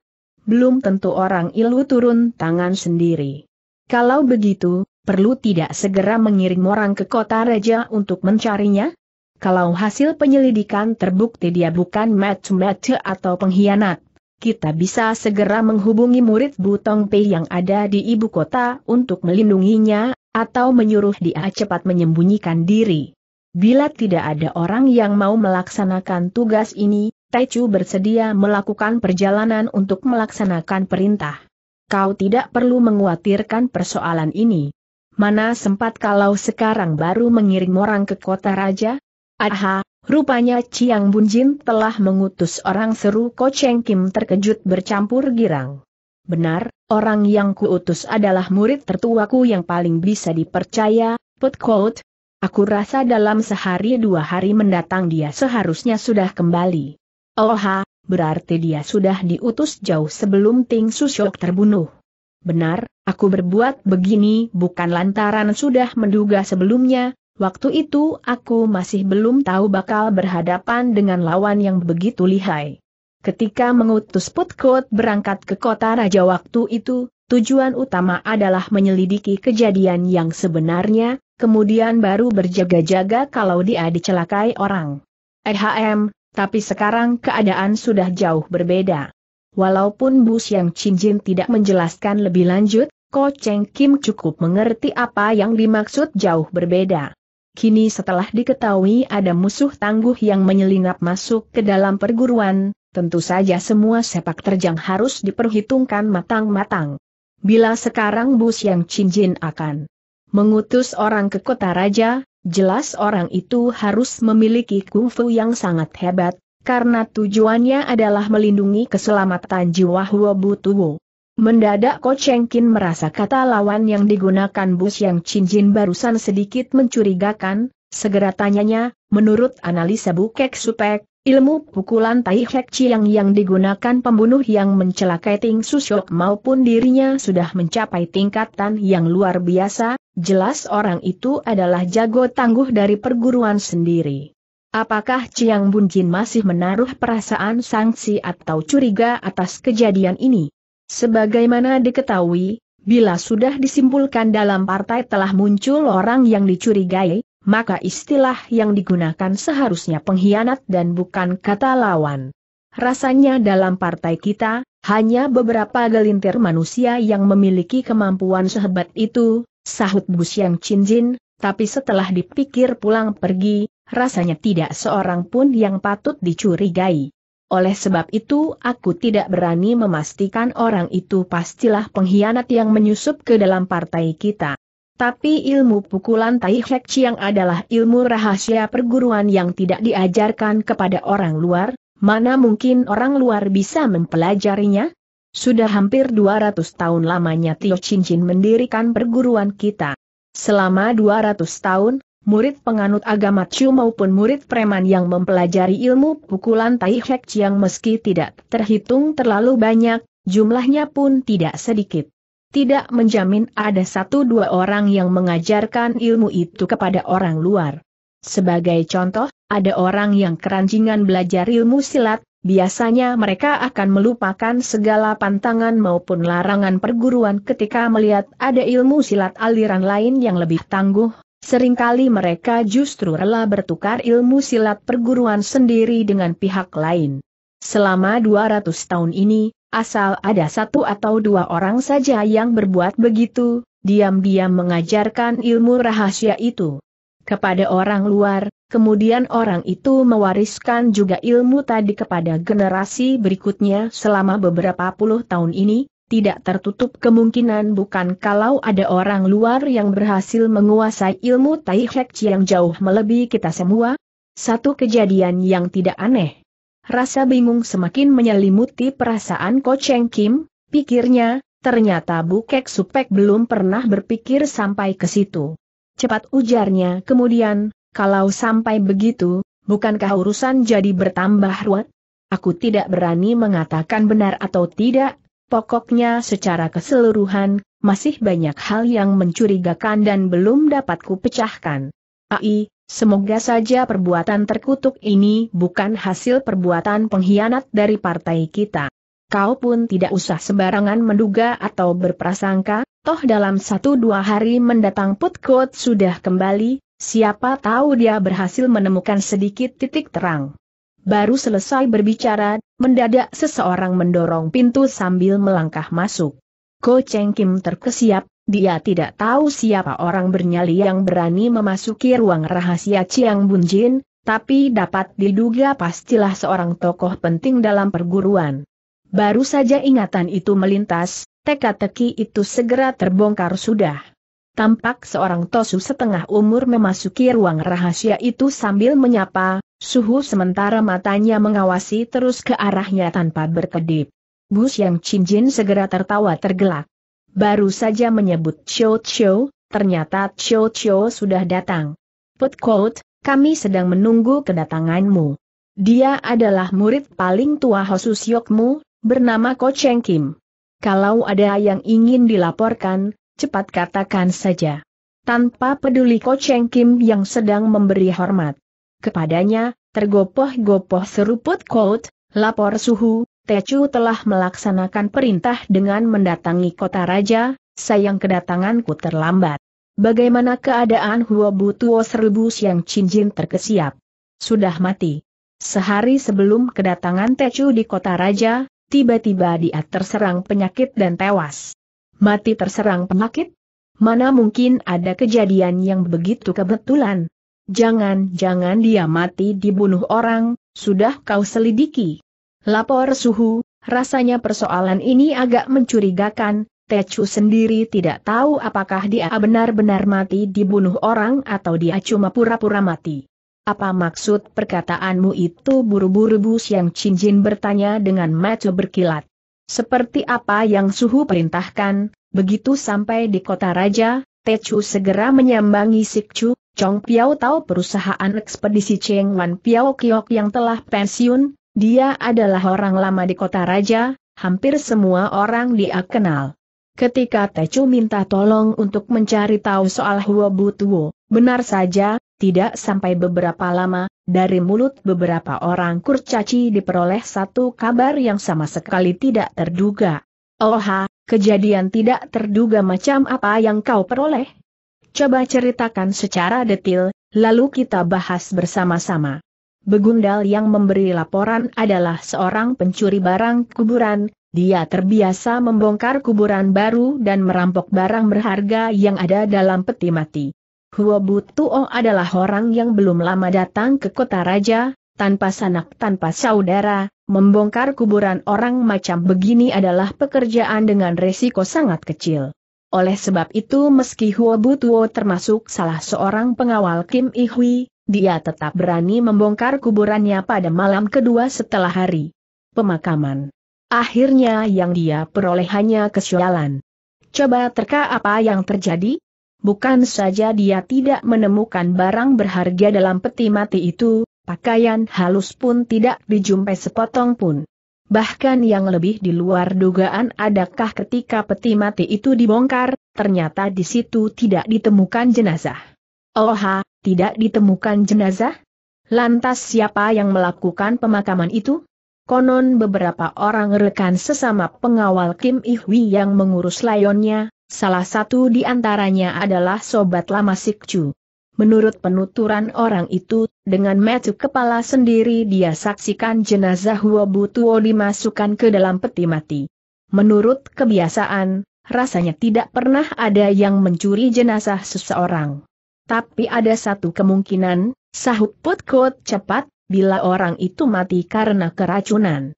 Belum tentu orang ilu turun tangan sendiri. Kalau begitu, perlu tidak segera mengirim orang ke kota raja untuk mencarinya? Kalau hasil penyelidikan terbukti dia bukan match-match atau pengkhianat, kita bisa segera menghubungi murid Butong Pei yang ada di ibu kota untuk melindunginya, atau menyuruh dia cepat menyembunyikan diri. Bila tidak ada orang yang mau melaksanakan tugas ini, Taichu bersedia melakukan perjalanan untuk melaksanakan perintah. Kau tidak perlu mengkhawatirkan persoalan ini. Mana sempat kalau sekarang baru mengirim orang ke kota raja? Aha, Rupanya Ciang Bunjin telah mengutus orang seru Ko Cheng Kim terkejut bercampur girang. Benar, orang yang kuutus adalah murid tertuaku yang paling bisa dipercaya, put quote. Aku rasa dalam sehari dua hari mendatang dia seharusnya sudah kembali. Oha, berarti dia sudah diutus jauh sebelum Ting Susyok terbunuh. Benar, aku berbuat begini bukan lantaran sudah menduga sebelumnya, Waktu itu aku masih belum tahu bakal berhadapan dengan lawan yang begitu lihai. Ketika mengutus Putkot berangkat ke kota raja waktu itu, tujuan utama adalah menyelidiki kejadian yang sebenarnya, kemudian baru berjaga-jaga kalau dia dicelakai orang. EHM, tapi sekarang keadaan sudah jauh berbeda. Walaupun bus yang Cinjin tidak menjelaskan lebih lanjut, Ko Cheng Kim cukup mengerti apa yang dimaksud jauh berbeda. Kini setelah diketahui ada musuh tangguh yang menyelinap masuk ke dalam perguruan, tentu saja semua sepak terjang harus diperhitungkan matang-matang. Bila sekarang Bus yang Cincin akan mengutus orang ke kota raja, jelas orang itu harus memiliki kungfu yang sangat hebat, karena tujuannya adalah melindungi keselamatan jiwa Huo Mendadak Ko Cheng Kin merasa kata lawan yang digunakan bus yang cincin barusan sedikit mencurigakan, segera tanyanya, menurut analisa Kek Supek, ilmu pukulan Tai Hek Chiang yang digunakan pembunuh yang mencelakai Ting Susyok maupun dirinya sudah mencapai tingkatan yang luar biasa, jelas orang itu adalah jago tangguh dari perguruan sendiri. Apakah Chiang Bunjin masih menaruh perasaan sanksi atau curiga atas kejadian ini? Sebagaimana diketahui, bila sudah disimpulkan dalam partai telah muncul orang yang dicurigai, maka istilah yang digunakan seharusnya pengkhianat dan bukan kata lawan. Rasanya dalam partai kita, hanya beberapa gelintir manusia yang memiliki kemampuan sehebat itu, sahut yang Cinjin, tapi setelah dipikir pulang pergi, rasanya tidak seorang pun yang patut dicurigai. Oleh sebab itu aku tidak berani memastikan orang itu pastilah pengkhianat yang menyusup ke dalam partai kita. Tapi ilmu pukulan Tai Hek Chiang adalah ilmu rahasia perguruan yang tidak diajarkan kepada orang luar, mana mungkin orang luar bisa mempelajarinya? Sudah hampir 200 tahun lamanya Tio Cincin mendirikan perguruan kita. Selama 200 tahun, murid penganut agama Chu maupun murid preman yang mempelajari ilmu pukulan Tai Hek Chiang meski tidak terhitung terlalu banyak, jumlahnya pun tidak sedikit. Tidak menjamin ada satu dua orang yang mengajarkan ilmu itu kepada orang luar. Sebagai contoh, ada orang yang keranjingan belajar ilmu silat, biasanya mereka akan melupakan segala pantangan maupun larangan perguruan ketika melihat ada ilmu silat aliran lain yang lebih tangguh, Seringkali mereka justru rela bertukar ilmu silat perguruan sendiri dengan pihak lain. Selama 200 tahun ini, asal ada satu atau dua orang saja yang berbuat begitu, diam-diam mengajarkan ilmu rahasia itu kepada orang luar, kemudian orang itu mewariskan juga ilmu tadi kepada generasi berikutnya selama beberapa puluh tahun ini, tidak tertutup kemungkinan bukan kalau ada orang luar yang berhasil menguasai ilmu Tai Hek yang jauh melebihi kita semua? Satu kejadian yang tidak aneh. Rasa bingung semakin menyelimuti perasaan Ko Cheng Kim, pikirnya, ternyata Bu Kek Supek belum pernah berpikir sampai ke situ. Cepat ujarnya kemudian, kalau sampai begitu, bukankah urusan jadi bertambah ruwet? Aku tidak berani mengatakan benar atau tidak, Pokoknya secara keseluruhan, masih banyak hal yang mencurigakan dan belum dapat kupecahkan. Ai, semoga saja perbuatan terkutuk ini bukan hasil perbuatan pengkhianat dari partai kita. Kau pun tidak usah sembarangan menduga atau berprasangka, toh dalam satu dua hari mendatang Putkot sudah kembali, siapa tahu dia berhasil menemukan sedikit titik terang. Baru selesai berbicara, mendadak seseorang mendorong pintu sambil melangkah masuk. Ko Cheng Kim terkesiap, dia tidak tahu siapa orang bernyali yang berani memasuki ruang rahasia Chiang Jin, tapi dapat diduga pastilah seorang tokoh penting dalam perguruan. Baru saja ingatan itu melintas, teka-teki itu segera terbongkar sudah tampak seorang Tosu setengah umur memasuki ruang rahasia itu sambil menyapa, suhu sementara matanya mengawasi terus ke arahnya tanpa berkedip. Bus yang cincin segera tertawa tergelak. Baru saja menyebut show show, ternyata show show sudah datang. Put quote, kami sedang menunggu kedatanganmu. Dia adalah murid paling tua Yokmu, bernama Ko Cheng Kim. Kalau ada yang ingin dilaporkan, cepat katakan saja. Tanpa peduli Ko Cheng Kim yang sedang memberi hormat. Kepadanya, tergopoh-gopoh seruput Kout, lapor suhu, Tecu telah melaksanakan perintah dengan mendatangi kota raja, sayang kedatanganku terlambat. Bagaimana keadaan Hua Butuo Serbu Siang Cinjin terkesiap? Sudah mati. Sehari sebelum kedatangan Tecu di kota raja, tiba-tiba dia terserang penyakit dan tewas. Mati terserang penyakit? Mana mungkin ada kejadian yang begitu kebetulan? Jangan-jangan dia mati dibunuh orang, sudah kau selidiki. Lapor suhu, rasanya persoalan ini agak mencurigakan, Tecu sendiri tidak tahu apakah dia benar-benar mati dibunuh orang atau dia cuma pura-pura mati. Apa maksud perkataanmu itu buru-buru bus yang cincin bertanya dengan mata berkilat? Seperti apa yang Suhu perintahkan, begitu sampai di kota raja, Techu segera menyambangi Sikchu, Chong Piao Tao perusahaan ekspedisi Cheng Wan Piao Kiok yang telah pensiun, dia adalah orang lama di kota raja, hampir semua orang dia kenal. Ketika Techu minta tolong untuk mencari tahu soal Huo Butuo, benar saja, tidak sampai beberapa lama, dari mulut beberapa orang kurcaci diperoleh satu kabar yang sama sekali tidak terduga. Oha, oh kejadian tidak terduga macam apa yang kau peroleh? Coba ceritakan secara detil, lalu kita bahas bersama-sama. Begundal yang memberi laporan adalah seorang pencuri barang kuburan, dia terbiasa membongkar kuburan baru dan merampok barang berharga yang ada dalam peti mati. Huo Butuo oh adalah orang yang belum lama datang ke kota raja, tanpa sanak tanpa saudara, membongkar kuburan orang macam begini adalah pekerjaan dengan resiko sangat kecil. Oleh sebab itu meski Huo Butuo termasuk salah seorang pengawal Kim I dia tetap berani membongkar kuburannya pada malam kedua setelah hari pemakaman. Akhirnya yang dia peroleh hanya kesialan. Coba terka apa yang terjadi? Bukan saja dia tidak menemukan barang berharga dalam peti mati itu, pakaian halus pun tidak dijumpai sepotong pun. Bahkan yang lebih di luar dugaan adakah ketika peti mati itu dibongkar, ternyata di situ tidak ditemukan jenazah. Oha, oh, tidak ditemukan jenazah? Lantas siapa yang melakukan pemakaman itu? Konon beberapa orang rekan sesama pengawal Kim Ihwi yang mengurus layonnya, Salah satu di antaranya adalah sobat lama Sikcu. Menurut penuturan orang itu, dengan metu kepala sendiri dia saksikan jenazah Huo Tuo dimasukkan ke dalam peti mati. Menurut kebiasaan, rasanya tidak pernah ada yang mencuri jenazah seseorang. Tapi ada satu kemungkinan, sahut put cepat, bila orang itu mati karena keracunan.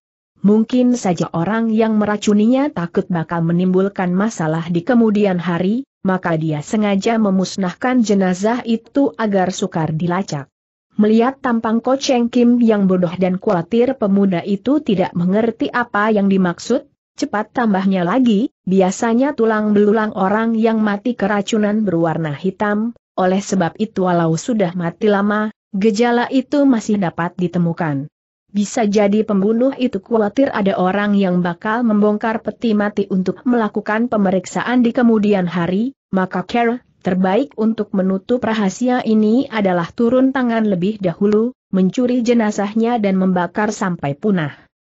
Mungkin saja orang yang meracuninya takut bakal menimbulkan masalah di kemudian hari, maka dia sengaja memusnahkan jenazah itu agar sukar dilacak. Melihat tampang Ko Cheng Kim yang bodoh dan khawatir pemuda itu tidak mengerti apa yang dimaksud, cepat tambahnya lagi, biasanya tulang belulang orang yang mati keracunan berwarna hitam, oleh sebab itu walau sudah mati lama, gejala itu masih dapat ditemukan. Bisa jadi pembunuh itu khawatir ada orang yang bakal membongkar peti mati untuk melakukan pemeriksaan di kemudian hari, maka care terbaik untuk menutup rahasia ini adalah turun tangan lebih dahulu, mencuri jenazahnya dan membakar sampai punah.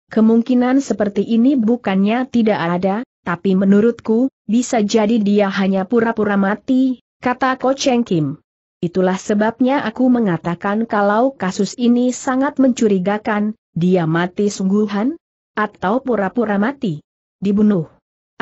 Kemungkinan seperti ini bukannya tidak ada, tapi menurutku, bisa jadi dia hanya pura-pura mati, kata Ko Cheng Kim. Itulah sebabnya aku mengatakan kalau kasus ini sangat mencurigakan, dia mati sungguhan? Atau pura-pura mati? Dibunuh?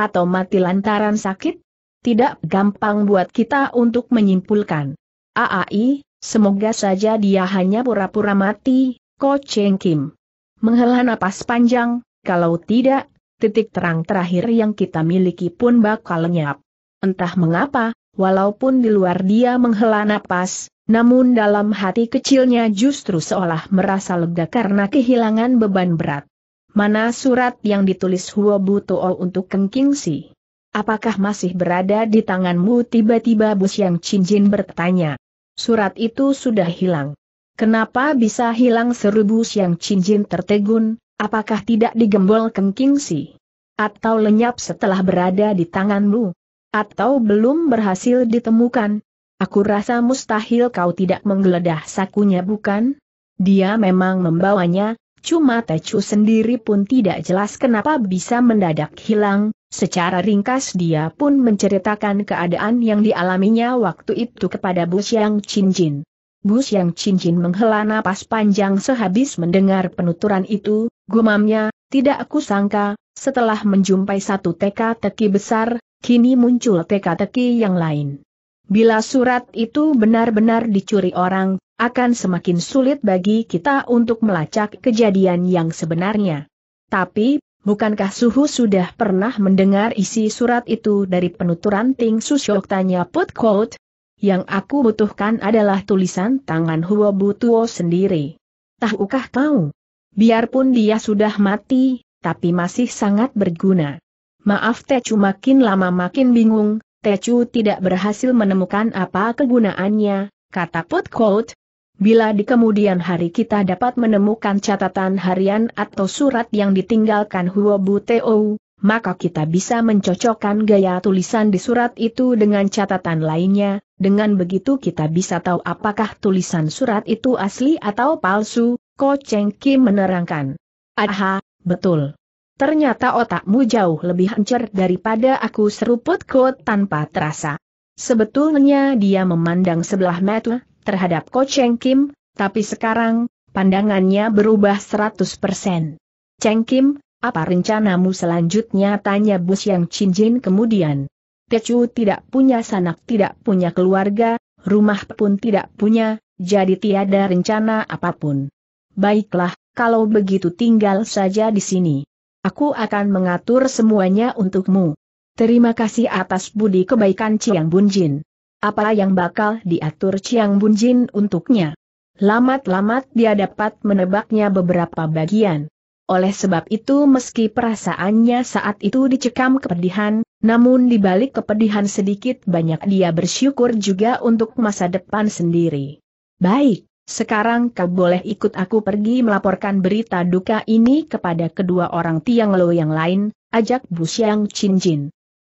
Atau mati lantaran sakit? Tidak gampang buat kita untuk menyimpulkan. AAI, semoga saja dia hanya pura-pura mati, Ko Cheng Kim. Menghela napas panjang, kalau tidak, titik terang terakhir yang kita miliki pun bakal lenyap. Entah mengapa, walaupun di luar dia menghela napas, namun dalam hati kecilnya justru seolah merasa lega karena kehilangan beban berat. Mana surat yang ditulis Huo Butuo untuk Keng Kingsi? Apakah masih berada di tanganmu tiba-tiba Bus Yang Cincin bertanya. Surat itu sudah hilang. Kenapa bisa hilang seru Bus Yang Cincin tertegun, apakah tidak digembol Keng Kingsi? Atau lenyap setelah berada di tanganmu? Atau belum berhasil ditemukan? Aku rasa mustahil kau tidak menggeledah sakunya bukan? Dia memang membawanya, cuma Tecu sendiri pun tidak jelas kenapa bisa mendadak hilang, secara ringkas dia pun menceritakan keadaan yang dialaminya waktu itu kepada Bu Xiang Cincin. Bu Xiang Cincin menghela napas panjang sehabis mendengar penuturan itu, gumamnya, tidak aku sangka, setelah menjumpai satu teka-teki besar, Kini muncul teka-teki yang lain. Bila surat itu benar-benar dicuri orang, akan semakin sulit bagi kita untuk melacak kejadian yang sebenarnya. Tapi, bukankah Suhu sudah pernah mendengar isi surat itu dari penuturan Ting Susyok tanya Put Quote? Yang aku butuhkan adalah tulisan tangan Huo Butuo sendiri. Tahukah kau? Biarpun dia sudah mati, tapi masih sangat berguna. Maaf Tecu makin lama makin bingung, Tecu tidak berhasil menemukan apa kegunaannya, kata Put Quote. Bila di kemudian hari kita dapat menemukan catatan harian atau surat yang ditinggalkan Huobu Teo, maka kita bisa mencocokkan gaya tulisan di surat itu dengan catatan lainnya, dengan begitu kita bisa tahu apakah tulisan surat itu asli atau palsu, Ko Cheng Kim menerangkan. Aha, betul. Ternyata otakmu jauh lebih hancur daripada aku seruput kot tanpa terasa. Sebetulnya dia memandang sebelah mata terhadap Ko Cheng Kim, tapi sekarang, pandangannya berubah 100%. Cheng Kim, apa rencanamu selanjutnya? Tanya Bus yang cincin kemudian. Tecu tidak punya sanak tidak punya keluarga, rumah pun tidak punya, jadi tiada rencana apapun. Baiklah, kalau begitu tinggal saja di sini. Aku akan mengatur semuanya untukmu. Terima kasih atas budi kebaikan Ciang Bunjin. Apa yang bakal diatur Ciang Bunjin untuknya? Lamat-lamat dia dapat menebaknya beberapa bagian. Oleh sebab itu meski perasaannya saat itu dicekam kepedihan, namun dibalik kepedihan sedikit banyak dia bersyukur juga untuk masa depan sendiri. Baik, sekarang kau boleh ikut aku pergi melaporkan berita duka ini kepada kedua orang Tiang Lo yang lain, ajak Bu Xiang Chin Jin.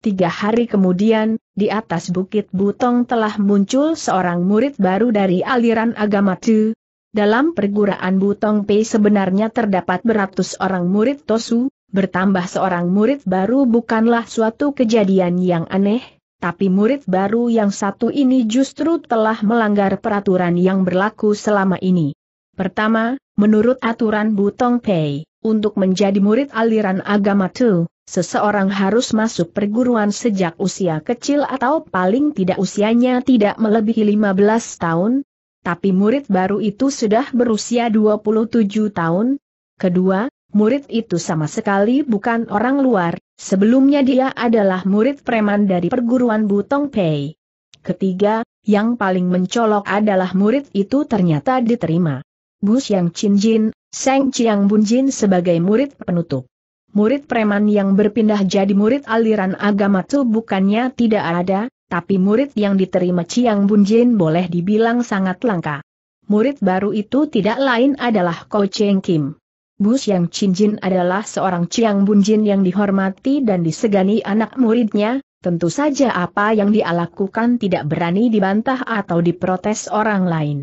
Tiga hari kemudian, di atas Bukit Butong telah muncul seorang murid baru dari aliran agama Tu. Dalam perguraan Butong Pei sebenarnya terdapat beratus orang murid Tosu, bertambah seorang murid baru bukanlah suatu kejadian yang aneh, tapi murid baru yang satu ini justru telah melanggar peraturan yang berlaku selama ini. Pertama, menurut aturan Butong Pei, untuk menjadi murid aliran agama Tu, seseorang harus masuk perguruan sejak usia kecil atau paling tidak usianya tidak melebihi 15 tahun, tapi murid baru itu sudah berusia 27 tahun. Kedua, murid itu sama sekali bukan orang luar, sebelumnya dia adalah murid preman dari perguruan Butong Pei. Ketiga, yang paling mencolok adalah murid itu ternyata diterima. Bu Xiang Chin Jin, Seng Chiang Bun Jin sebagai murid penutup. Murid preman yang berpindah jadi murid aliran agama itu bukannya tidak ada, tapi murid yang diterima Chiang Bun Jin boleh dibilang sangat langka. Murid baru itu tidak lain adalah Ko Cheng Kim. Bu Xiang Jin adalah seorang Chiang Bunjin yang dihormati dan disegani anak muridnya, tentu saja apa yang dia lakukan tidak berani dibantah atau diprotes orang lain.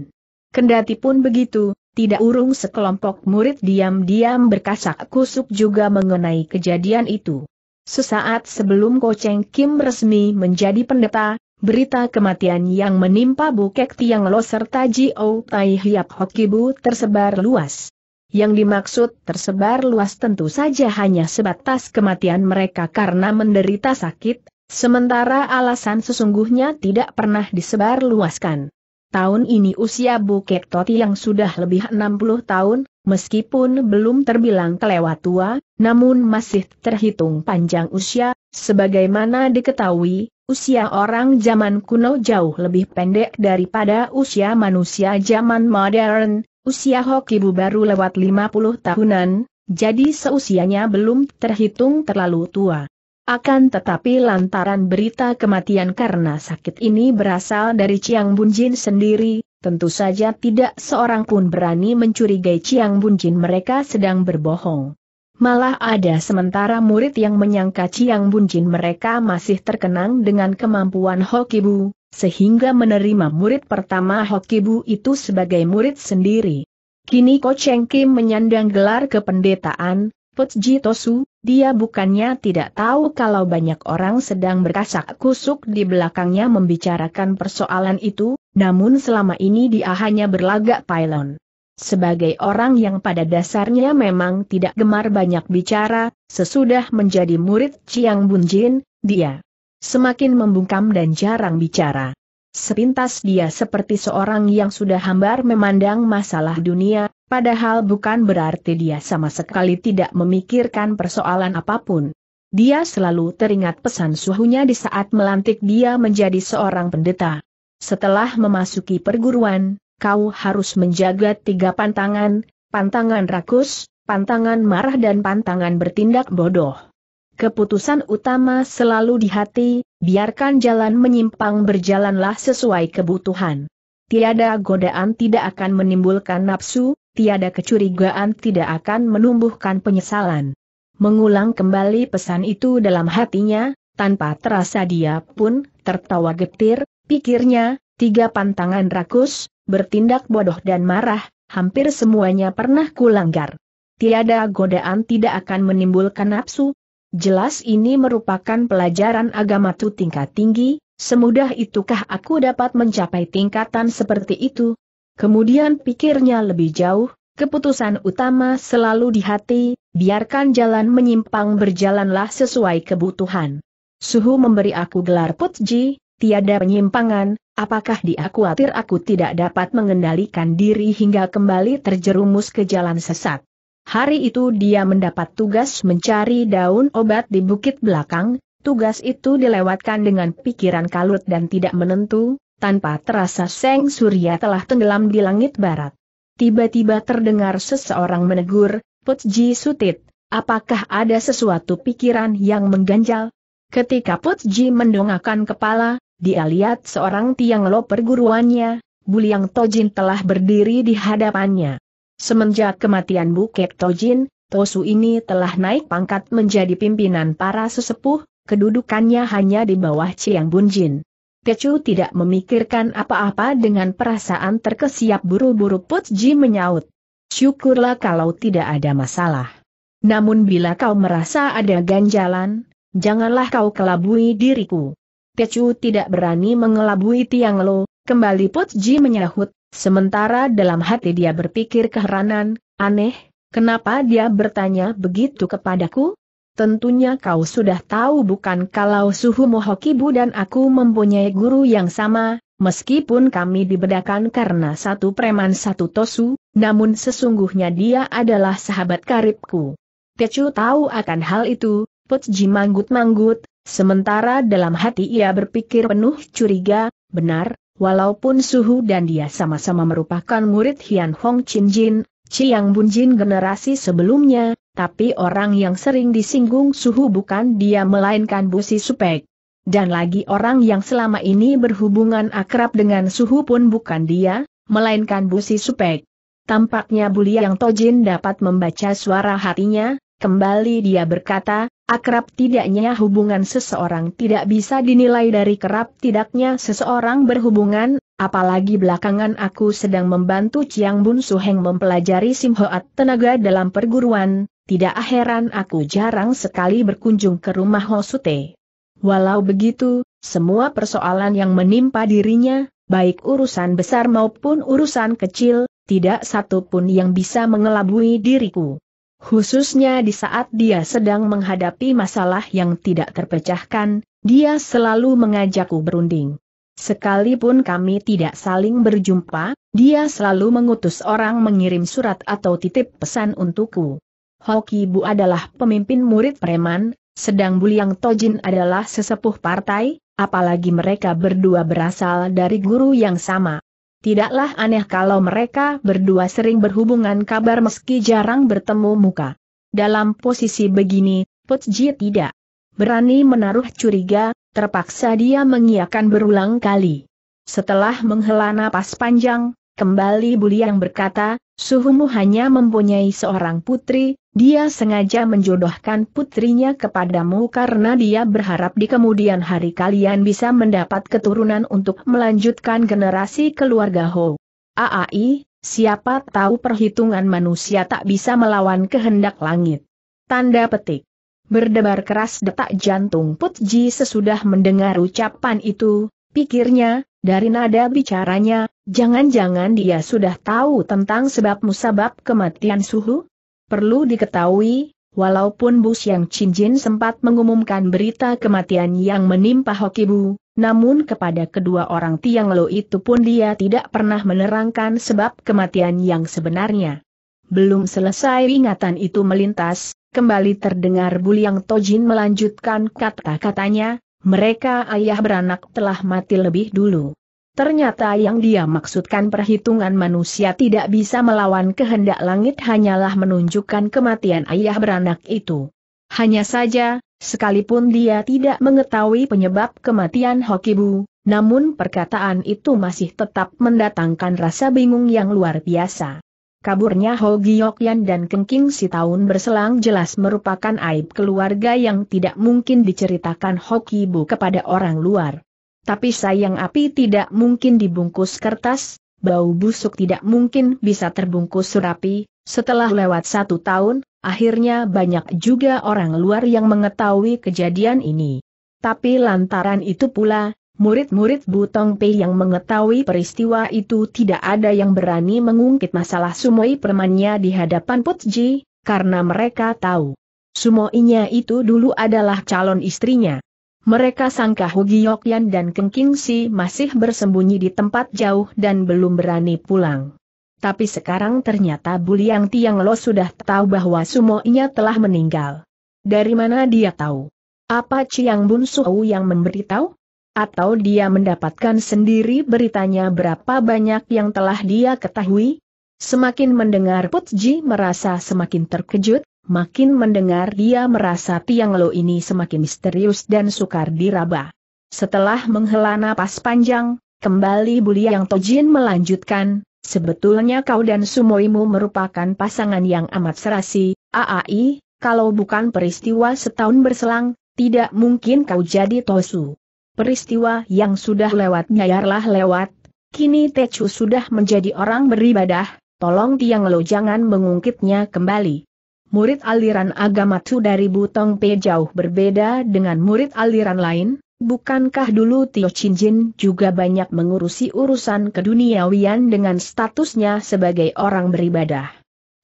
Kendati pun begitu, tidak urung sekelompok murid diam-diam berkasak kusuk juga mengenai kejadian itu. Sesaat sebelum Ko Cheng Kim resmi menjadi pendeta, berita kematian yang menimpa Bu Kek Tiang Lo serta Jio Tai Hiap Hokibu tersebar luas. Yang dimaksud tersebar luas tentu saja hanya sebatas kematian mereka karena menderita sakit, sementara alasan sesungguhnya tidak pernah disebar luaskan. Tahun ini usia Bukit Toti yang sudah lebih 60 tahun, meskipun belum terbilang kelewat tua, namun masih terhitung panjang usia, sebagaimana diketahui, usia orang zaman kuno jauh lebih pendek daripada usia manusia zaman modern, Usia Hokibu baru lewat 50 tahunan, jadi seusianya belum terhitung terlalu tua. Akan tetapi lantaran berita kematian karena sakit ini berasal dari Chiang Bunjin sendiri, tentu saja tidak seorang pun berani mencurigai Chiang Bunjin mereka sedang berbohong. Malah ada sementara murid yang menyangka Chiang Bunjin mereka masih terkenang dengan kemampuan Hokibu, sehingga menerima murid pertama Hokibu itu sebagai murid sendiri. Kini Ko Cheng Kim menyandang gelar kependetaan, Putji Tosu, dia bukannya tidak tahu kalau banyak orang sedang berkasak kusuk di belakangnya membicarakan persoalan itu, namun selama ini dia hanya berlagak pylon. Sebagai orang yang pada dasarnya memang tidak gemar banyak bicara, sesudah menjadi murid Chiang Bunjin, dia semakin membungkam dan jarang bicara. Sepintas dia seperti seorang yang sudah hambar memandang masalah dunia, padahal bukan berarti dia sama sekali tidak memikirkan persoalan apapun. Dia selalu teringat pesan suhunya di saat melantik dia menjadi seorang pendeta. Setelah memasuki perguruan, kau harus menjaga tiga pantangan, pantangan rakus, pantangan marah dan pantangan bertindak bodoh. Keputusan utama selalu di hati, biarkan jalan menyimpang berjalanlah sesuai kebutuhan. Tiada godaan tidak akan menimbulkan nafsu, tiada kecurigaan tidak akan menumbuhkan penyesalan. Mengulang kembali pesan itu dalam hatinya, tanpa terasa dia pun tertawa getir, pikirnya, tiga pantangan rakus, bertindak bodoh dan marah, hampir semuanya pernah kulanggar. Tiada godaan tidak akan menimbulkan nafsu, Jelas ini merupakan pelajaran agama tu tingkat tinggi, semudah itukah aku dapat mencapai tingkatan seperti itu? Kemudian pikirnya lebih jauh, keputusan utama selalu di hati, biarkan jalan menyimpang berjalanlah sesuai kebutuhan. Suhu memberi aku gelar putji, tiada penyimpangan, apakah dia khawatir aku tidak dapat mengendalikan diri hingga kembali terjerumus ke jalan sesat. Hari itu dia mendapat tugas mencari daun obat di bukit belakang, tugas itu dilewatkan dengan pikiran kalut dan tidak menentu, tanpa terasa Seng Surya telah tenggelam di langit barat. Tiba-tiba terdengar seseorang menegur, Putji Sutit, apakah ada sesuatu pikiran yang mengganjal? Ketika Putji mendongakkan kepala, dia lihat seorang tiang lo perguruannya, Buliang Tojin telah berdiri di hadapannya. Semenjak kematian Kek Tojin, Tosu ini telah naik pangkat menjadi pimpinan para sesepuh, kedudukannya hanya di bawah Chiang Bunjin. Kecu tidak memikirkan apa-apa dengan perasaan terkesiap buru-buru Ji menyaut. Syukurlah kalau tidak ada masalah. Namun bila kau merasa ada ganjalan, janganlah kau kelabui diriku. Kecu tidak berani mengelabui Tiang Lo, kembali Ji menyahut, Sementara dalam hati dia berpikir keheranan, aneh, kenapa dia bertanya begitu kepadaku? Tentunya kau sudah tahu bukan kalau suhu Mohokibu dan aku mempunyai guru yang sama, meskipun kami dibedakan karena satu preman satu tosu, namun sesungguhnya dia adalah sahabat karibku. Tecu tahu akan hal itu, Potji manggut-manggut, sementara dalam hati ia berpikir penuh curiga, benar, Walaupun Suhu dan dia sama-sama merupakan murid Hian Hong Chin Jin, Chiang Bun Jin generasi sebelumnya, tapi orang yang sering disinggung Suhu bukan dia melainkan Busi Supek. Dan lagi orang yang selama ini berhubungan akrab dengan Suhu pun bukan dia, melainkan Busi Supek. Tampaknya yang Tojin dapat membaca suara hatinya, kembali dia berkata, Akrab tidaknya hubungan seseorang tidak bisa dinilai dari kerap tidaknya seseorang berhubungan, apalagi belakangan aku sedang membantu Chiang Bun Suheng mempelajari Simhoat tenaga dalam perguruan, tidak heran aku jarang sekali berkunjung ke rumah Hosute. Walau begitu, semua persoalan yang menimpa dirinya, baik urusan besar maupun urusan kecil, tidak satu pun yang bisa mengelabui diriku. Khususnya di saat dia sedang menghadapi masalah yang tidak terpecahkan, dia selalu mengajakku berunding. Sekalipun kami tidak saling berjumpa, dia selalu mengutus orang mengirim surat atau titip pesan untukku. Hoki Bu adalah pemimpin murid preman, sedang Buliang Tojin adalah sesepuh partai, apalagi mereka berdua berasal dari guru yang sama. Tidaklah aneh kalau mereka berdua sering berhubungan kabar meski jarang bertemu muka. Dalam posisi begini, Putji tidak berani menaruh curiga, terpaksa dia mengiakan berulang kali. Setelah menghela napas panjang, Kembali Buliang berkata, Suhumu hanya mempunyai seorang putri, dia sengaja menjodohkan putrinya kepadamu karena dia berharap di kemudian hari kalian bisa mendapat keturunan untuk melanjutkan generasi keluarga Ho. Aai, siapa tahu perhitungan manusia tak bisa melawan kehendak langit. Tanda petik. Berdebar keras detak jantung Putji sesudah mendengar ucapan itu, Pikirnya, dari nada bicaranya, jangan-jangan dia sudah tahu tentang sebab musabab kematian Suhu? Perlu diketahui, walaupun Bu yang Jin sempat mengumumkan berita kematian yang menimpa Hokibu, namun kepada kedua orang Tiang Lo itu pun dia tidak pernah menerangkan sebab kematian yang sebenarnya. Belum selesai ingatan itu melintas, kembali terdengar Buliang Tojin melanjutkan kata-katanya, mereka ayah beranak telah mati lebih dulu. Ternyata yang dia maksudkan perhitungan manusia tidak bisa melawan kehendak langit hanyalah menunjukkan kematian ayah beranak itu. Hanya saja, sekalipun dia tidak mengetahui penyebab kematian Hokibu, namun perkataan itu masih tetap mendatangkan rasa bingung yang luar biasa. Kaburnya Ho Yan dan Keng King si tahun berselang jelas merupakan aib keluarga yang tidak mungkin diceritakan Hoki Bu kepada orang luar. Tapi sayang api tidak mungkin dibungkus kertas, bau busuk tidak mungkin bisa terbungkus surapi, setelah lewat satu tahun, akhirnya banyak juga orang luar yang mengetahui kejadian ini. Tapi lantaran itu pula, Murid-murid Butong Pei yang mengetahui peristiwa itu tidak ada yang berani mengungkit masalah sumoi permannya di hadapan Putji, karena mereka tahu. Sumoinya itu dulu adalah calon istrinya. Mereka sangka Hugi Yokyan dan Kengkingsi masih bersembunyi di tempat jauh dan belum berani pulang. Tapi sekarang ternyata Buliang Tiang Lo sudah tahu bahwa sumoinya telah meninggal. Dari mana dia tahu? Apa Chiang Bun Suhu yang memberitahu? atau dia mendapatkan sendiri beritanya berapa banyak yang telah dia ketahui? Semakin mendengar Putji merasa semakin terkejut, makin mendengar dia merasa Tiang Lo ini semakin misterius dan sukar diraba. Setelah menghela napas panjang, kembali Bulia Yang Tojin melanjutkan, sebetulnya kau dan Sumoimu merupakan pasangan yang amat serasi, AAI, kalau bukan peristiwa setahun berselang, tidak mungkin kau jadi Tosu peristiwa yang sudah lewat nyayarlah lewat, kini Techu sudah menjadi orang beribadah, tolong Tiang Lo jangan mengungkitnya kembali. Murid aliran agama Tu dari Butong Pe jauh berbeda dengan murid aliran lain, bukankah dulu Tio Jin juga banyak mengurusi urusan keduniawian dengan statusnya sebagai orang beribadah.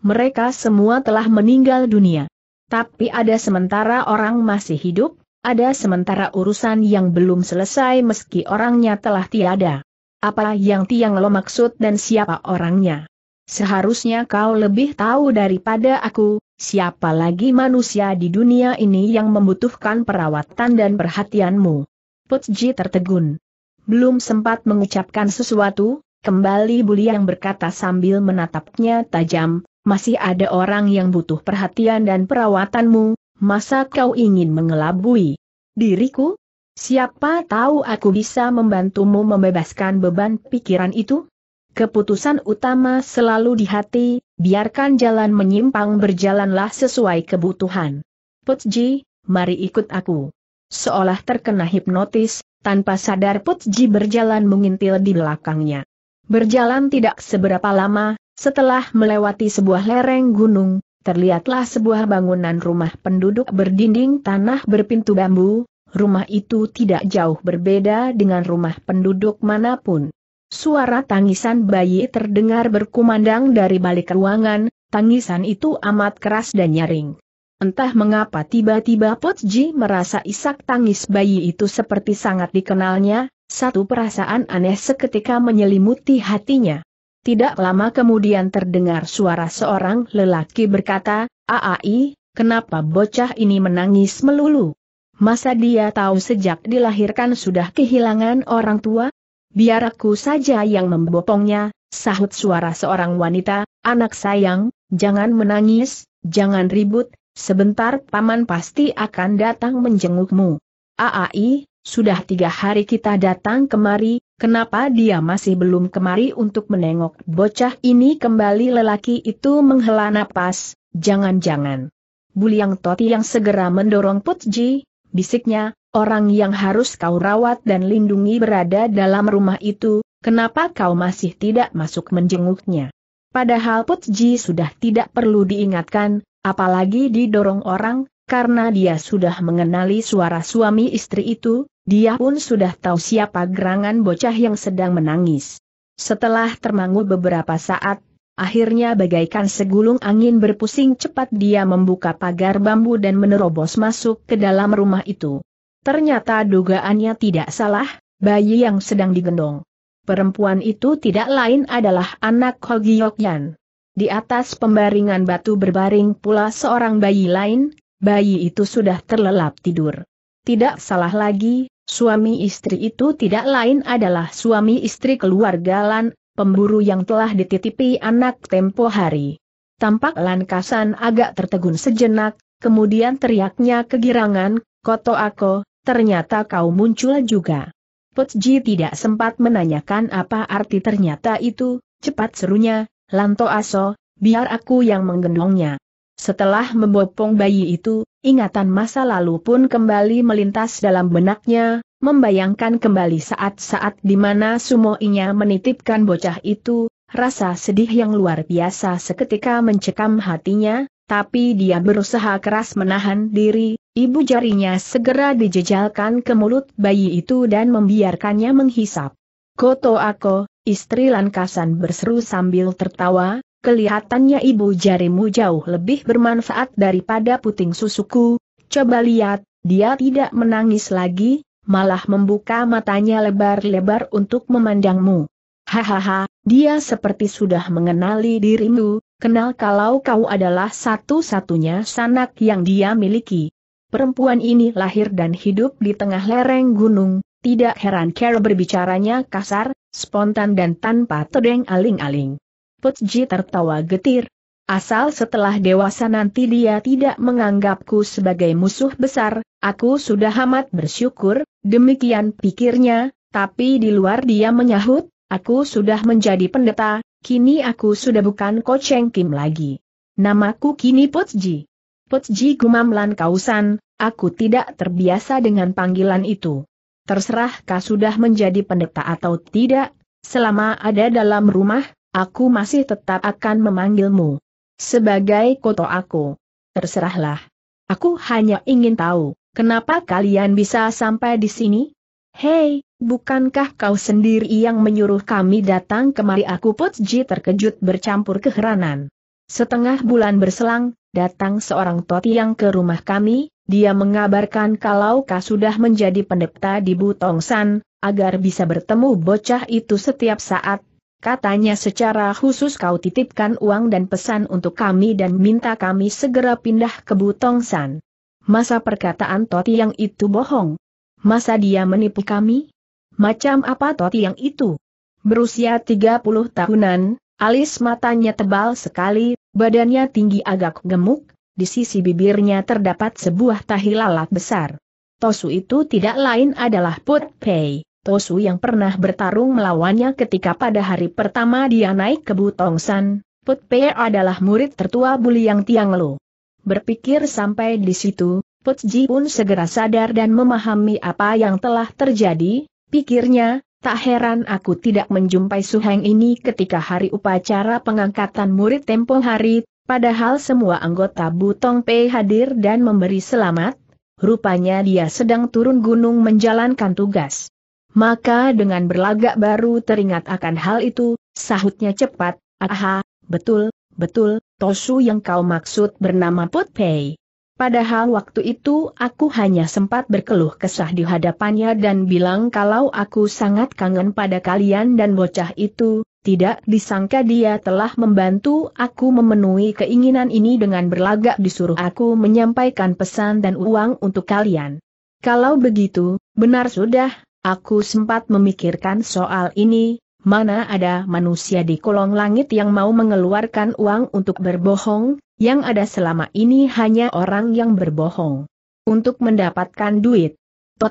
Mereka semua telah meninggal dunia. Tapi ada sementara orang masih hidup, ada sementara urusan yang belum selesai meski orangnya telah tiada. Apa yang Tiang Lo maksud dan siapa orangnya? Seharusnya kau lebih tahu daripada aku, siapa lagi manusia di dunia ini yang membutuhkan perawatan dan perhatianmu. Putji tertegun. Belum sempat mengucapkan sesuatu, kembali Buli yang berkata sambil menatapnya tajam, masih ada orang yang butuh perhatian dan perawatanmu, Masa kau ingin mengelabui diriku? Siapa tahu aku bisa membantumu membebaskan beban pikiran itu? Keputusan utama selalu di hati, biarkan jalan menyimpang berjalanlah sesuai kebutuhan. Putji, mari ikut aku. Seolah terkena hipnotis, tanpa sadar Putji berjalan mengintil di belakangnya. Berjalan tidak seberapa lama, setelah melewati sebuah lereng gunung, terlihatlah sebuah bangunan rumah penduduk berdinding tanah berpintu bambu, rumah itu tidak jauh berbeda dengan rumah penduduk manapun. Suara tangisan bayi terdengar berkumandang dari balik ruangan, tangisan itu amat keras dan nyaring. Entah mengapa tiba-tiba Potji merasa isak tangis bayi itu seperti sangat dikenalnya, satu perasaan aneh seketika menyelimuti hatinya. Tidak lama kemudian terdengar suara seorang lelaki berkata, Aai, kenapa bocah ini menangis melulu? Masa dia tahu sejak dilahirkan sudah kehilangan orang tua? Biar aku saja yang membopongnya, sahut suara seorang wanita, anak sayang, jangan menangis, jangan ribut, sebentar paman pasti akan datang menjengukmu. Aai, sudah tiga hari kita datang kemari, kenapa dia masih belum kemari untuk menengok bocah ini kembali lelaki itu menghela napas, jangan-jangan. Buliang Toti yang segera mendorong Putji, bisiknya, orang yang harus kau rawat dan lindungi berada dalam rumah itu, kenapa kau masih tidak masuk menjenguknya? Padahal Putji sudah tidak perlu diingatkan, apalagi didorong orang, karena dia sudah mengenali suara suami istri itu, dia pun sudah tahu siapa gerangan bocah yang sedang menangis. Setelah termangu beberapa saat, akhirnya bagaikan segulung angin berpusing cepat dia membuka pagar bambu dan menerobos masuk ke dalam rumah itu. Ternyata dugaannya tidak salah, bayi yang sedang digendong. Perempuan itu tidak lain adalah anak Hogyokyan. Di atas pembaringan batu berbaring pula seorang bayi lain, bayi itu sudah terlelap tidur. Tidak salah lagi, Suami istri itu tidak lain adalah suami istri keluarga Lan, pemburu yang telah dititipi anak tempo hari. Tampak Lan Kasan agak tertegun sejenak, kemudian teriaknya kegirangan, Koto Ako, ternyata kau muncul juga. Putji tidak sempat menanyakan apa arti ternyata itu, cepat serunya, Lanto Aso, biar aku yang menggendongnya. Setelah membopong bayi itu, ingatan masa lalu pun kembali melintas dalam benaknya, membayangkan kembali saat-saat di mana sumoinya menitipkan bocah itu, rasa sedih yang luar biasa seketika mencekam hatinya, tapi dia berusaha keras menahan diri, ibu jarinya segera dijejalkan ke mulut bayi itu dan membiarkannya menghisap. Koto Ako, istri Lankasan berseru sambil tertawa, kelihatannya ibu jarimu jauh lebih bermanfaat daripada puting susuku, coba lihat, dia tidak menangis lagi, malah membuka matanya lebar-lebar untuk memandangmu. Hahaha, dia seperti sudah mengenali dirimu, kenal kalau kau adalah satu-satunya sanak yang dia miliki. Perempuan ini lahir dan hidup di tengah lereng gunung, tidak heran cara berbicaranya kasar, spontan dan tanpa tedeng aling-aling. Putzji tertawa getir. Asal setelah dewasa nanti dia tidak menganggapku sebagai musuh besar, aku sudah amat bersyukur, demikian pikirnya, tapi di luar dia menyahut, aku sudah menjadi pendeta, kini aku sudah bukan Koceng Kim lagi. Namaku kini Putji. Putji Gumamlan Kausan, aku tidak terbiasa dengan panggilan itu. Terserah kau sudah menjadi pendeta atau tidak, selama ada dalam rumah, aku masih tetap akan memanggilmu. Sebagai koto aku. Terserahlah. Aku hanya ingin tahu, kenapa kalian bisa sampai di sini? Hei, bukankah kau sendiri yang menyuruh kami datang kemari aku Putji terkejut bercampur keheranan. Setengah bulan berselang, datang seorang toti yang ke rumah kami, dia mengabarkan kalau kau sudah menjadi pendeta di Butongsan, agar bisa bertemu bocah itu setiap saat, Katanya secara khusus kau titipkan uang dan pesan untuk kami dan minta kami segera pindah ke Butongsan. Masa perkataan Toti yang itu bohong? Masa dia menipu kami? Macam apa Toti yang itu? Berusia 30 tahunan, alis matanya tebal sekali, badannya tinggi agak gemuk, di sisi bibirnya terdapat sebuah tahi lalat besar. Tosu itu tidak lain adalah Put Pei. Tosu yang pernah bertarung melawannya ketika pada hari pertama dia naik ke Butongsan, Put Pe adalah murid tertua Yang Tiang Lo. Berpikir sampai di situ, Put Ji pun segera sadar dan memahami apa yang telah terjadi, pikirnya, tak heran aku tidak menjumpai Suheng ini ketika hari upacara pengangkatan murid tempo hari, padahal semua anggota Butong P hadir dan memberi selamat, rupanya dia sedang turun gunung menjalankan tugas. Maka dengan berlagak baru teringat akan hal itu, sahutnya cepat, aha, betul, betul, Tosu yang kau maksud bernama Put Pei. Padahal waktu itu aku hanya sempat berkeluh kesah di hadapannya dan bilang kalau aku sangat kangen pada kalian dan bocah itu, tidak disangka dia telah membantu aku memenuhi keinginan ini dengan berlagak disuruh aku menyampaikan pesan dan uang untuk kalian. Kalau begitu, benar sudah, Aku sempat memikirkan soal ini, mana ada manusia di kolong langit yang mau mengeluarkan uang untuk berbohong, yang ada selama ini hanya orang yang berbohong. Untuk mendapatkan duit.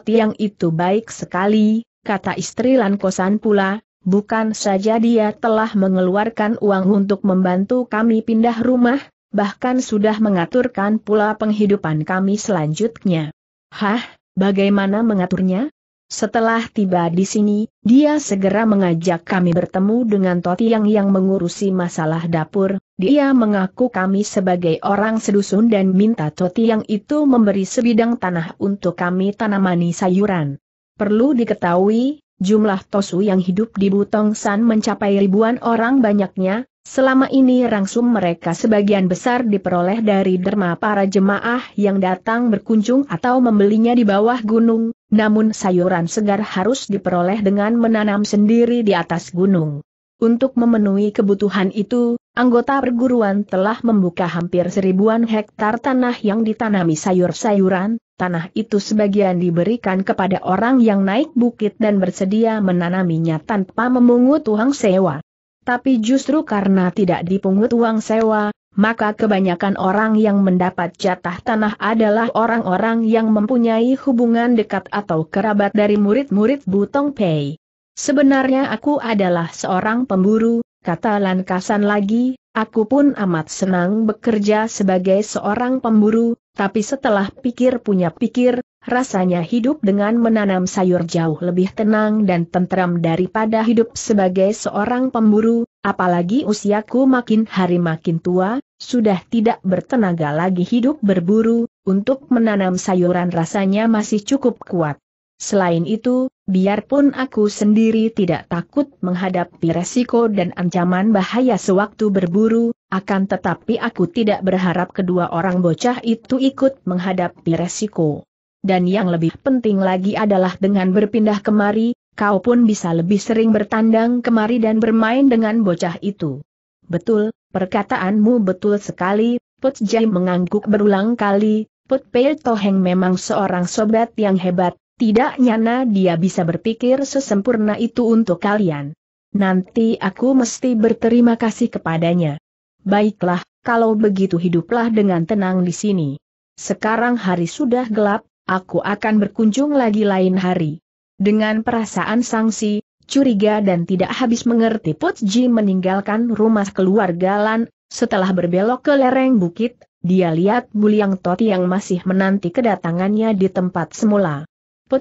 yang itu baik sekali, kata istri Lankosan pula, bukan saja dia telah mengeluarkan uang untuk membantu kami pindah rumah, bahkan sudah mengaturkan pula penghidupan kami selanjutnya. Hah, bagaimana mengaturnya? Setelah tiba di sini, dia segera mengajak kami bertemu dengan Totti yang mengurusi masalah dapur, dia mengaku kami sebagai orang sedusun dan minta yang itu memberi sebidang tanah untuk kami tanamani sayuran. Perlu diketahui, jumlah Tosu yang hidup di Butong San mencapai ribuan orang banyaknya, Selama ini rangsum mereka sebagian besar diperoleh dari derma para jemaah yang datang berkunjung atau membelinya di bawah gunung, namun sayuran segar harus diperoleh dengan menanam sendiri di atas gunung. Untuk memenuhi kebutuhan itu, anggota perguruan telah membuka hampir seribuan hektar tanah yang ditanami sayur-sayuran, tanah itu sebagian diberikan kepada orang yang naik bukit dan bersedia menanaminya tanpa memungut uang sewa. Tapi justru karena tidak dipungut uang sewa, maka kebanyakan orang yang mendapat jatah tanah adalah orang-orang yang mempunyai hubungan dekat atau kerabat dari murid-murid Butong Pei. Sebenarnya aku adalah seorang pemburu, kata Kasan lagi, aku pun amat senang bekerja sebagai seorang pemburu, tapi setelah pikir punya pikir, Rasanya hidup dengan menanam sayur jauh lebih tenang dan tentram daripada hidup sebagai seorang pemburu, apalagi usiaku makin hari makin tua, sudah tidak bertenaga lagi hidup berburu, untuk menanam sayuran rasanya masih cukup kuat. Selain itu, biarpun aku sendiri tidak takut menghadapi resiko dan ancaman bahaya sewaktu berburu, akan tetapi aku tidak berharap kedua orang bocah itu ikut menghadapi resiko dan yang lebih penting lagi adalah dengan berpindah kemari, kau pun bisa lebih sering bertandang kemari dan bermain dengan bocah itu. Betul, perkataanmu betul sekali, Put Jai mengangguk berulang kali, Put Pei Toheng memang seorang sobat yang hebat, tidak nyana dia bisa berpikir sesempurna itu untuk kalian. Nanti aku mesti berterima kasih kepadanya. Baiklah, kalau begitu hiduplah dengan tenang di sini. Sekarang hari sudah gelap, aku akan berkunjung lagi lain hari. Dengan perasaan sangsi, curiga dan tidak habis mengerti Ji meninggalkan rumah keluarga Lan, setelah berbelok ke lereng bukit, dia lihat Buliang Toti yang masih menanti kedatangannya di tempat semula.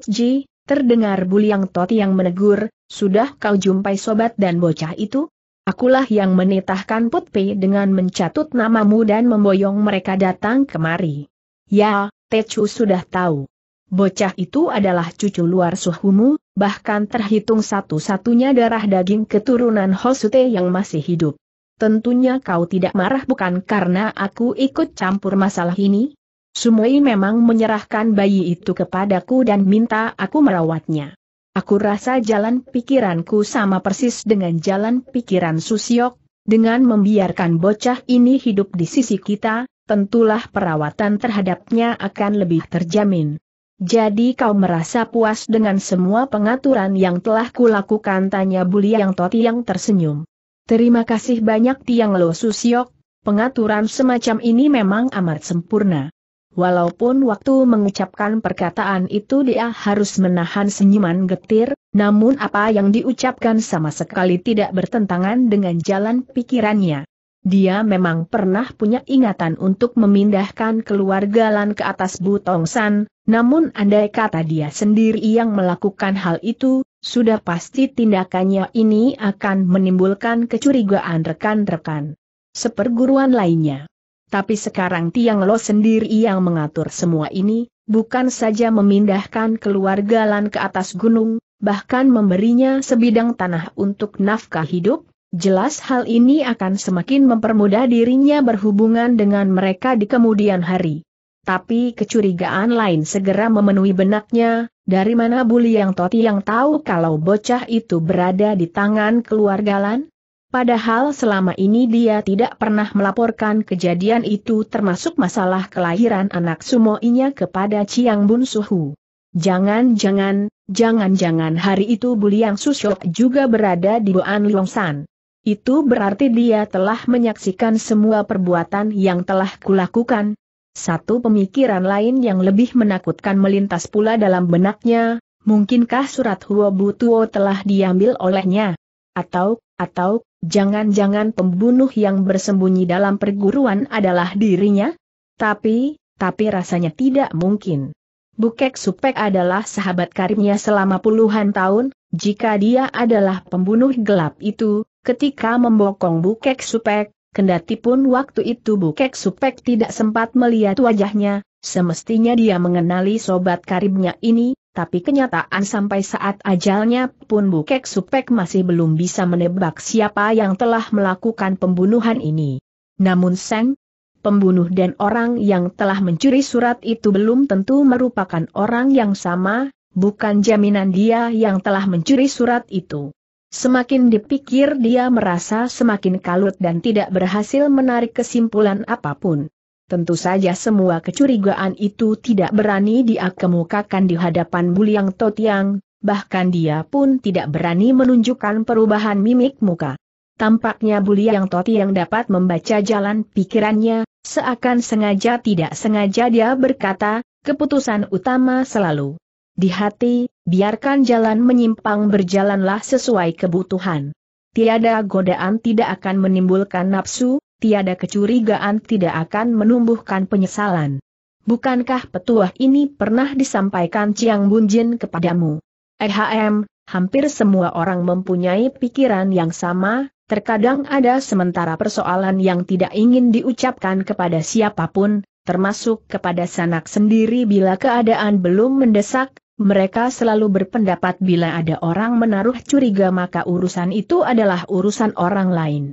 Ji, terdengar Buliang Toti yang menegur, sudah kau jumpai sobat dan bocah itu? Akulah yang menitahkan Putpi dengan mencatut namamu dan memboyong mereka datang kemari. Ya, Tecu sudah tahu. Bocah itu adalah cucu luar suhumu, bahkan terhitung satu-satunya darah daging keturunan Hosute yang masih hidup. Tentunya kau tidak marah bukan karena aku ikut campur masalah ini? Sumoi memang menyerahkan bayi itu kepadaku dan minta aku merawatnya. Aku rasa jalan pikiranku sama persis dengan jalan pikiran Susiok, dengan membiarkan bocah ini hidup di sisi kita, tentulah perawatan terhadapnya akan lebih terjamin. Jadi kau merasa puas dengan semua pengaturan yang telah kulakukan tanya yang Toti yang tersenyum. Terima kasih banyak Tiang Lo Susiok, pengaturan semacam ini memang amat sempurna. Walaupun waktu mengucapkan perkataan itu dia harus menahan senyuman getir, namun apa yang diucapkan sama sekali tidak bertentangan dengan jalan pikirannya. Dia memang pernah punya ingatan untuk memindahkan keluarga Lan ke atas Butong San, namun andai kata dia sendiri yang melakukan hal itu, sudah pasti tindakannya ini akan menimbulkan kecurigaan rekan-rekan seperguruan lainnya. Tapi sekarang Tiang Lo sendiri yang mengatur semua ini, bukan saja memindahkan keluarga Lan ke atas gunung, bahkan memberinya sebidang tanah untuk nafkah hidup, Jelas hal ini akan semakin mempermudah dirinya berhubungan dengan mereka di kemudian hari. Tapi kecurigaan lain segera memenuhi benaknya, dari mana Buliang Toti yang tahu kalau bocah itu berada di tangan keluarga Lan? Padahal selama ini dia tidak pernah melaporkan kejadian itu termasuk masalah kelahiran anak sumoinya kepada Chiang Bun Suhu. Jangan-jangan, jangan-jangan hari itu Buliang Susyok juga berada di Boan San. Itu berarti dia telah menyaksikan semua perbuatan yang telah kulakukan. Satu pemikiran lain yang lebih menakutkan melintas pula dalam benaknya, mungkinkah surat Huobutuo telah diambil olehnya? Atau, atau, jangan-jangan pembunuh yang bersembunyi dalam perguruan adalah dirinya? Tapi, tapi rasanya tidak mungkin. Bukek Supek adalah sahabat karibnya selama puluhan tahun, jika dia adalah pembunuh gelap itu, ketika membokong Bukek Supek, kendati pun waktu itu Bukek Supek tidak sempat melihat wajahnya, semestinya dia mengenali sobat karibnya ini, tapi kenyataan sampai saat ajalnya pun Bukek Supek masih belum bisa menebak siapa yang telah melakukan pembunuhan ini. Namun Seng, pembunuh dan orang yang telah mencuri surat itu belum tentu merupakan orang yang sama, bukan jaminan dia yang telah mencuri surat itu. Semakin dipikir dia merasa semakin kalut dan tidak berhasil menarik kesimpulan apapun. Tentu saja semua kecurigaan itu tidak berani dia kemukakan di hadapan Buliang Totiang, bahkan dia pun tidak berani menunjukkan perubahan mimik muka. Tampaknya Buliang Totiang dapat membaca jalan pikirannya, seakan sengaja tidak sengaja dia berkata, keputusan utama selalu. Di hati, Biarkan jalan menyimpang berjalanlah sesuai kebutuhan. Tiada godaan tidak akan menimbulkan nafsu, tiada kecurigaan tidak akan menumbuhkan penyesalan. Bukankah petuah ini pernah disampaikan ciang Bunjin kepadamu? EHM, hampir semua orang mempunyai pikiran yang sama, terkadang ada sementara persoalan yang tidak ingin diucapkan kepada siapapun, termasuk kepada sanak sendiri bila keadaan belum mendesak, mereka selalu berpendapat bila ada orang menaruh curiga maka urusan itu adalah urusan orang lain.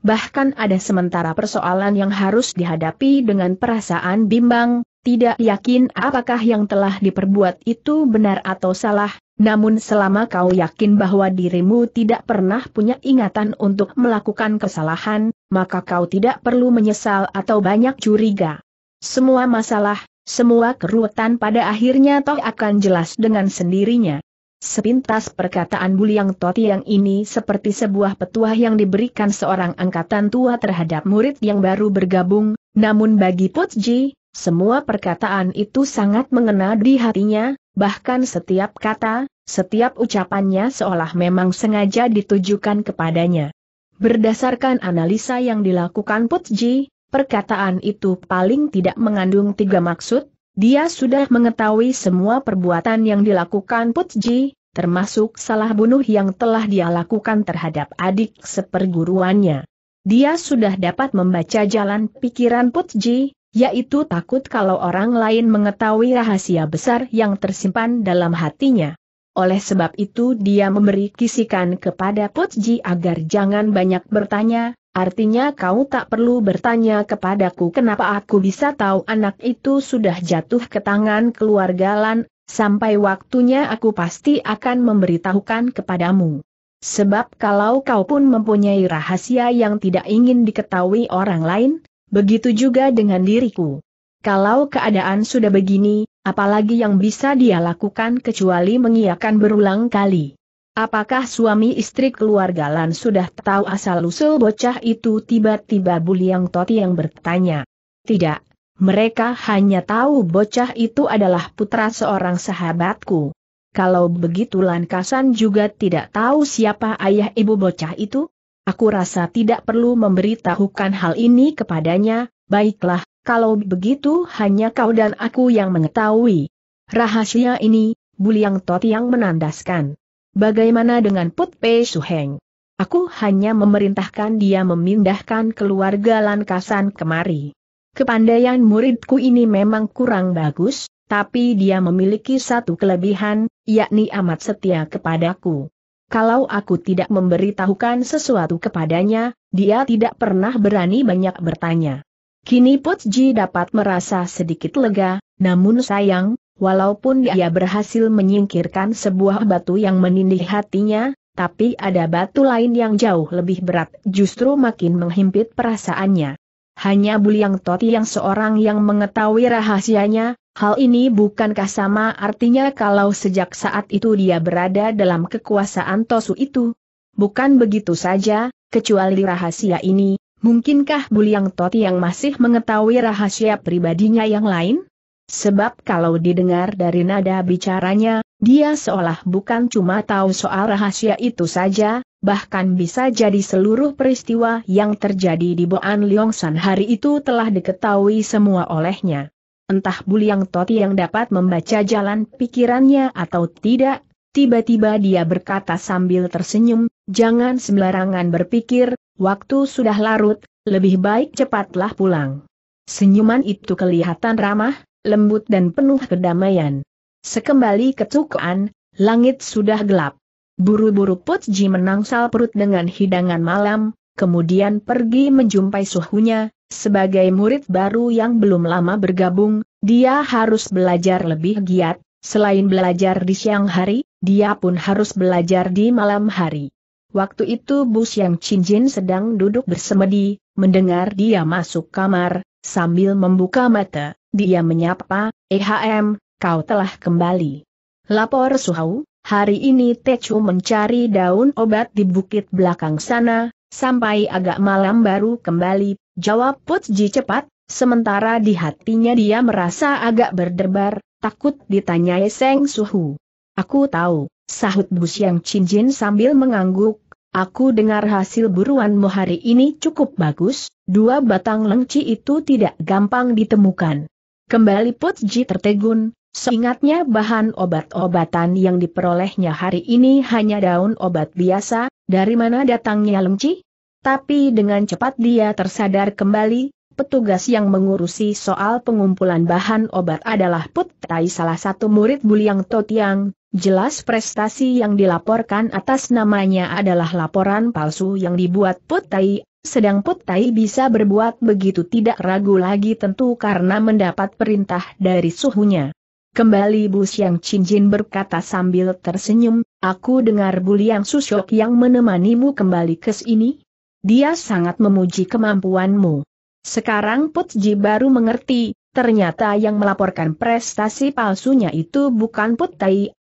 Bahkan ada sementara persoalan yang harus dihadapi dengan perasaan bimbang, tidak yakin apakah yang telah diperbuat itu benar atau salah, namun selama kau yakin bahwa dirimu tidak pernah punya ingatan untuk melakukan kesalahan, maka kau tidak perlu menyesal atau banyak curiga. Semua masalah, semua keruwetan pada akhirnya toh akan jelas dengan sendirinya. Sepintas perkataan Buliang yang ini seperti sebuah petuah yang diberikan seorang angkatan tua terhadap murid yang baru bergabung, namun bagi Putji, semua perkataan itu sangat mengena di hatinya, bahkan setiap kata, setiap ucapannya seolah memang sengaja ditujukan kepadanya. Berdasarkan analisa yang dilakukan Putji, Perkataan itu paling tidak mengandung tiga maksud, dia sudah mengetahui semua perbuatan yang dilakukan Putji, termasuk salah bunuh yang telah dia lakukan terhadap adik seperguruannya. Dia sudah dapat membaca jalan pikiran Putji, yaitu takut kalau orang lain mengetahui rahasia besar yang tersimpan dalam hatinya. Oleh sebab itu dia memberi kisikan kepada Putji agar jangan banyak bertanya, Artinya kau tak perlu bertanya kepadaku kenapa aku bisa tahu anak itu sudah jatuh ke tangan keluarga Lan, sampai waktunya aku pasti akan memberitahukan kepadamu. Sebab kalau kau pun mempunyai rahasia yang tidak ingin diketahui orang lain, begitu juga dengan diriku. Kalau keadaan sudah begini, apalagi yang bisa dia lakukan kecuali mengiakan berulang kali. Apakah suami istri keluarga Lan sudah tahu asal-usul bocah itu tiba-tiba Buliang Toti yang bertanya? Tidak, mereka hanya tahu bocah itu adalah putra seorang sahabatku. Kalau begitu Lan Kasan juga tidak tahu siapa ayah ibu bocah itu? Aku rasa tidak perlu memberitahukan hal ini kepadanya, baiklah, kalau begitu hanya kau dan aku yang mengetahui. Rahasia ini, Buliang Toti yang menandaskan. Bagaimana dengan Put Pei Heng? Aku hanya memerintahkan dia memindahkan keluarga Lankasan kemari. Kepandaian muridku ini memang kurang bagus, tapi dia memiliki satu kelebihan, yakni amat setia kepadaku. Kalau aku tidak memberitahukan sesuatu kepadanya, dia tidak pernah berani banyak bertanya. Kini Putji dapat merasa sedikit lega, namun sayang, Walaupun ya. dia berhasil menyingkirkan sebuah batu yang menindih hatinya, tapi ada batu lain yang jauh lebih berat justru makin menghimpit perasaannya. Hanya Buliang Toti yang seorang yang mengetahui rahasianya, hal ini bukankah sama artinya kalau sejak saat itu dia berada dalam kekuasaan Tosu itu? Bukan begitu saja, kecuali rahasia ini, mungkinkah Buliang Toti yang masih mengetahui rahasia pribadinya yang lain? Sebab kalau didengar dari nada bicaranya, dia seolah bukan cuma tahu soal rahasia itu saja, bahkan bisa jadi seluruh peristiwa yang terjadi di Boan Leongsan hari itu telah diketahui semua olehnya. Entah Buliang Toti yang dapat membaca jalan pikirannya atau tidak, tiba-tiba dia berkata sambil tersenyum, jangan sembarangan berpikir, waktu sudah larut, lebih baik cepatlah pulang. Senyuman itu kelihatan ramah, lembut dan penuh kedamaian. Sekembali ke cukuan, langit sudah gelap. Buru-buru Ji menangsal perut dengan hidangan malam, kemudian pergi menjumpai suhunya, sebagai murid baru yang belum lama bergabung, dia harus belajar lebih giat, Selain belajar di siang hari, dia pun harus belajar di malam hari. Waktu itu Bu Chin Cinjin sedang duduk bersemedi, mendengar dia masuk kamar, sambil membuka mata. Dia menyapa, EHM, kau telah kembali. Lapor Suhau, hari ini Techu mencari daun obat di bukit belakang sana, sampai agak malam baru kembali, jawab Putji cepat, sementara di hatinya dia merasa agak berdebar, takut ditanyai Seng Suhu. Aku tahu, sahut Bus Yang Cincin sambil mengangguk, Aku dengar hasil buruanmu hari ini cukup bagus, dua batang lengci itu tidak gampang ditemukan. Kembali Putji tertegun, seingatnya bahan obat-obatan yang diperolehnya hari ini hanya daun obat biasa, dari mana datangnya lengci? Tapi dengan cepat dia tersadar kembali, petugas yang mengurusi soal pengumpulan bahan obat adalah Put Tai salah satu murid Buliang Totiang, jelas prestasi yang dilaporkan atas namanya adalah laporan palsu yang dibuat Put sedang Putai bisa berbuat begitu tidak ragu lagi tentu karena mendapat perintah dari suhunya. Kembali Bu Siang Cincin berkata sambil tersenyum, aku dengar Bu Liang Susok yang menemanimu kembali ke sini. Dia sangat memuji kemampuanmu. Sekarang Put baru mengerti, ternyata yang melaporkan prestasi palsunya itu bukan Put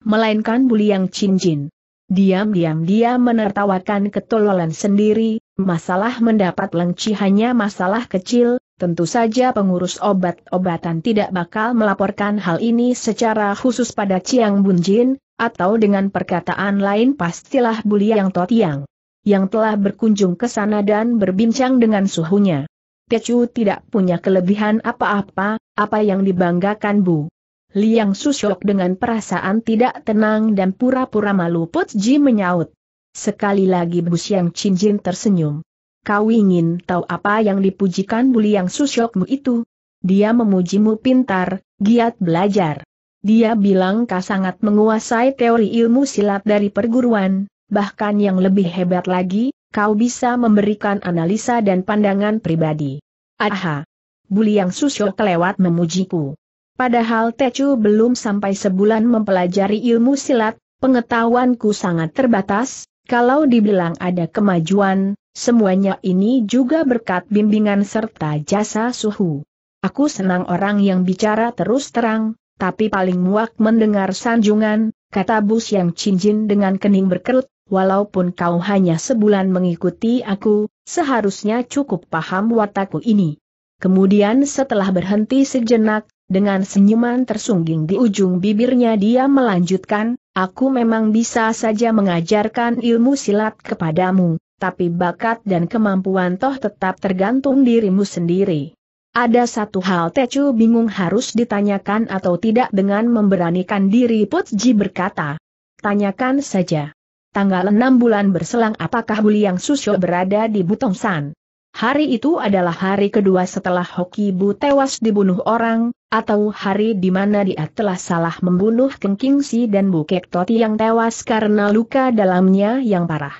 melainkan Bu Liang Cincin. Diam-diam dia menertawakan ketololan sendiri, masalah mendapat lengci hanya masalah kecil, tentu saja pengurus obat-obatan tidak bakal melaporkan hal ini secara khusus pada Ciang Bunjin, atau dengan perkataan lain pastilah Buliang yang Totiang yang telah berkunjung ke sana dan berbincang dengan suhunya. Tecu tidak punya kelebihan apa-apa, apa yang dibanggakan Bu. Liang Susyok dengan perasaan tidak tenang dan pura-pura malu Put Ji menyaut. Sekali lagi Bu Siang Jin tersenyum. Kau ingin tahu apa yang dipujikan Bu Liang Susyokmu itu? Dia memujimu pintar, giat belajar. Dia bilang kau sangat menguasai teori ilmu silat dari perguruan, bahkan yang lebih hebat lagi, kau bisa memberikan analisa dan pandangan pribadi. Aha! Bu Liang Susyok lewat memujiku. Padahal Tecu belum sampai sebulan mempelajari ilmu silat, pengetahuanku sangat terbatas, kalau dibilang ada kemajuan, semuanya ini juga berkat bimbingan serta jasa suhu. Aku senang orang yang bicara terus terang, tapi paling muak mendengar sanjungan, kata Bus yang cincin dengan kening berkerut, walaupun kau hanya sebulan mengikuti aku, seharusnya cukup paham watakku ini. Kemudian setelah berhenti sejenak, dengan senyuman tersungging di ujung bibirnya dia melanjutkan, aku memang bisa saja mengajarkan ilmu silat kepadamu, tapi bakat dan kemampuan toh tetap tergantung dirimu sendiri. Ada satu hal Tecu bingung harus ditanyakan atau tidak dengan memberanikan diri Putji berkata. Tanyakan saja. Tanggal 6 bulan berselang apakah Buliang Susyo berada di Butongsan? Hari itu adalah hari kedua setelah Hoki Bu tewas dibunuh orang, atau hari di mana dia telah salah membunuh Keng Si dan Bukek Toti yang tewas karena luka dalamnya yang parah.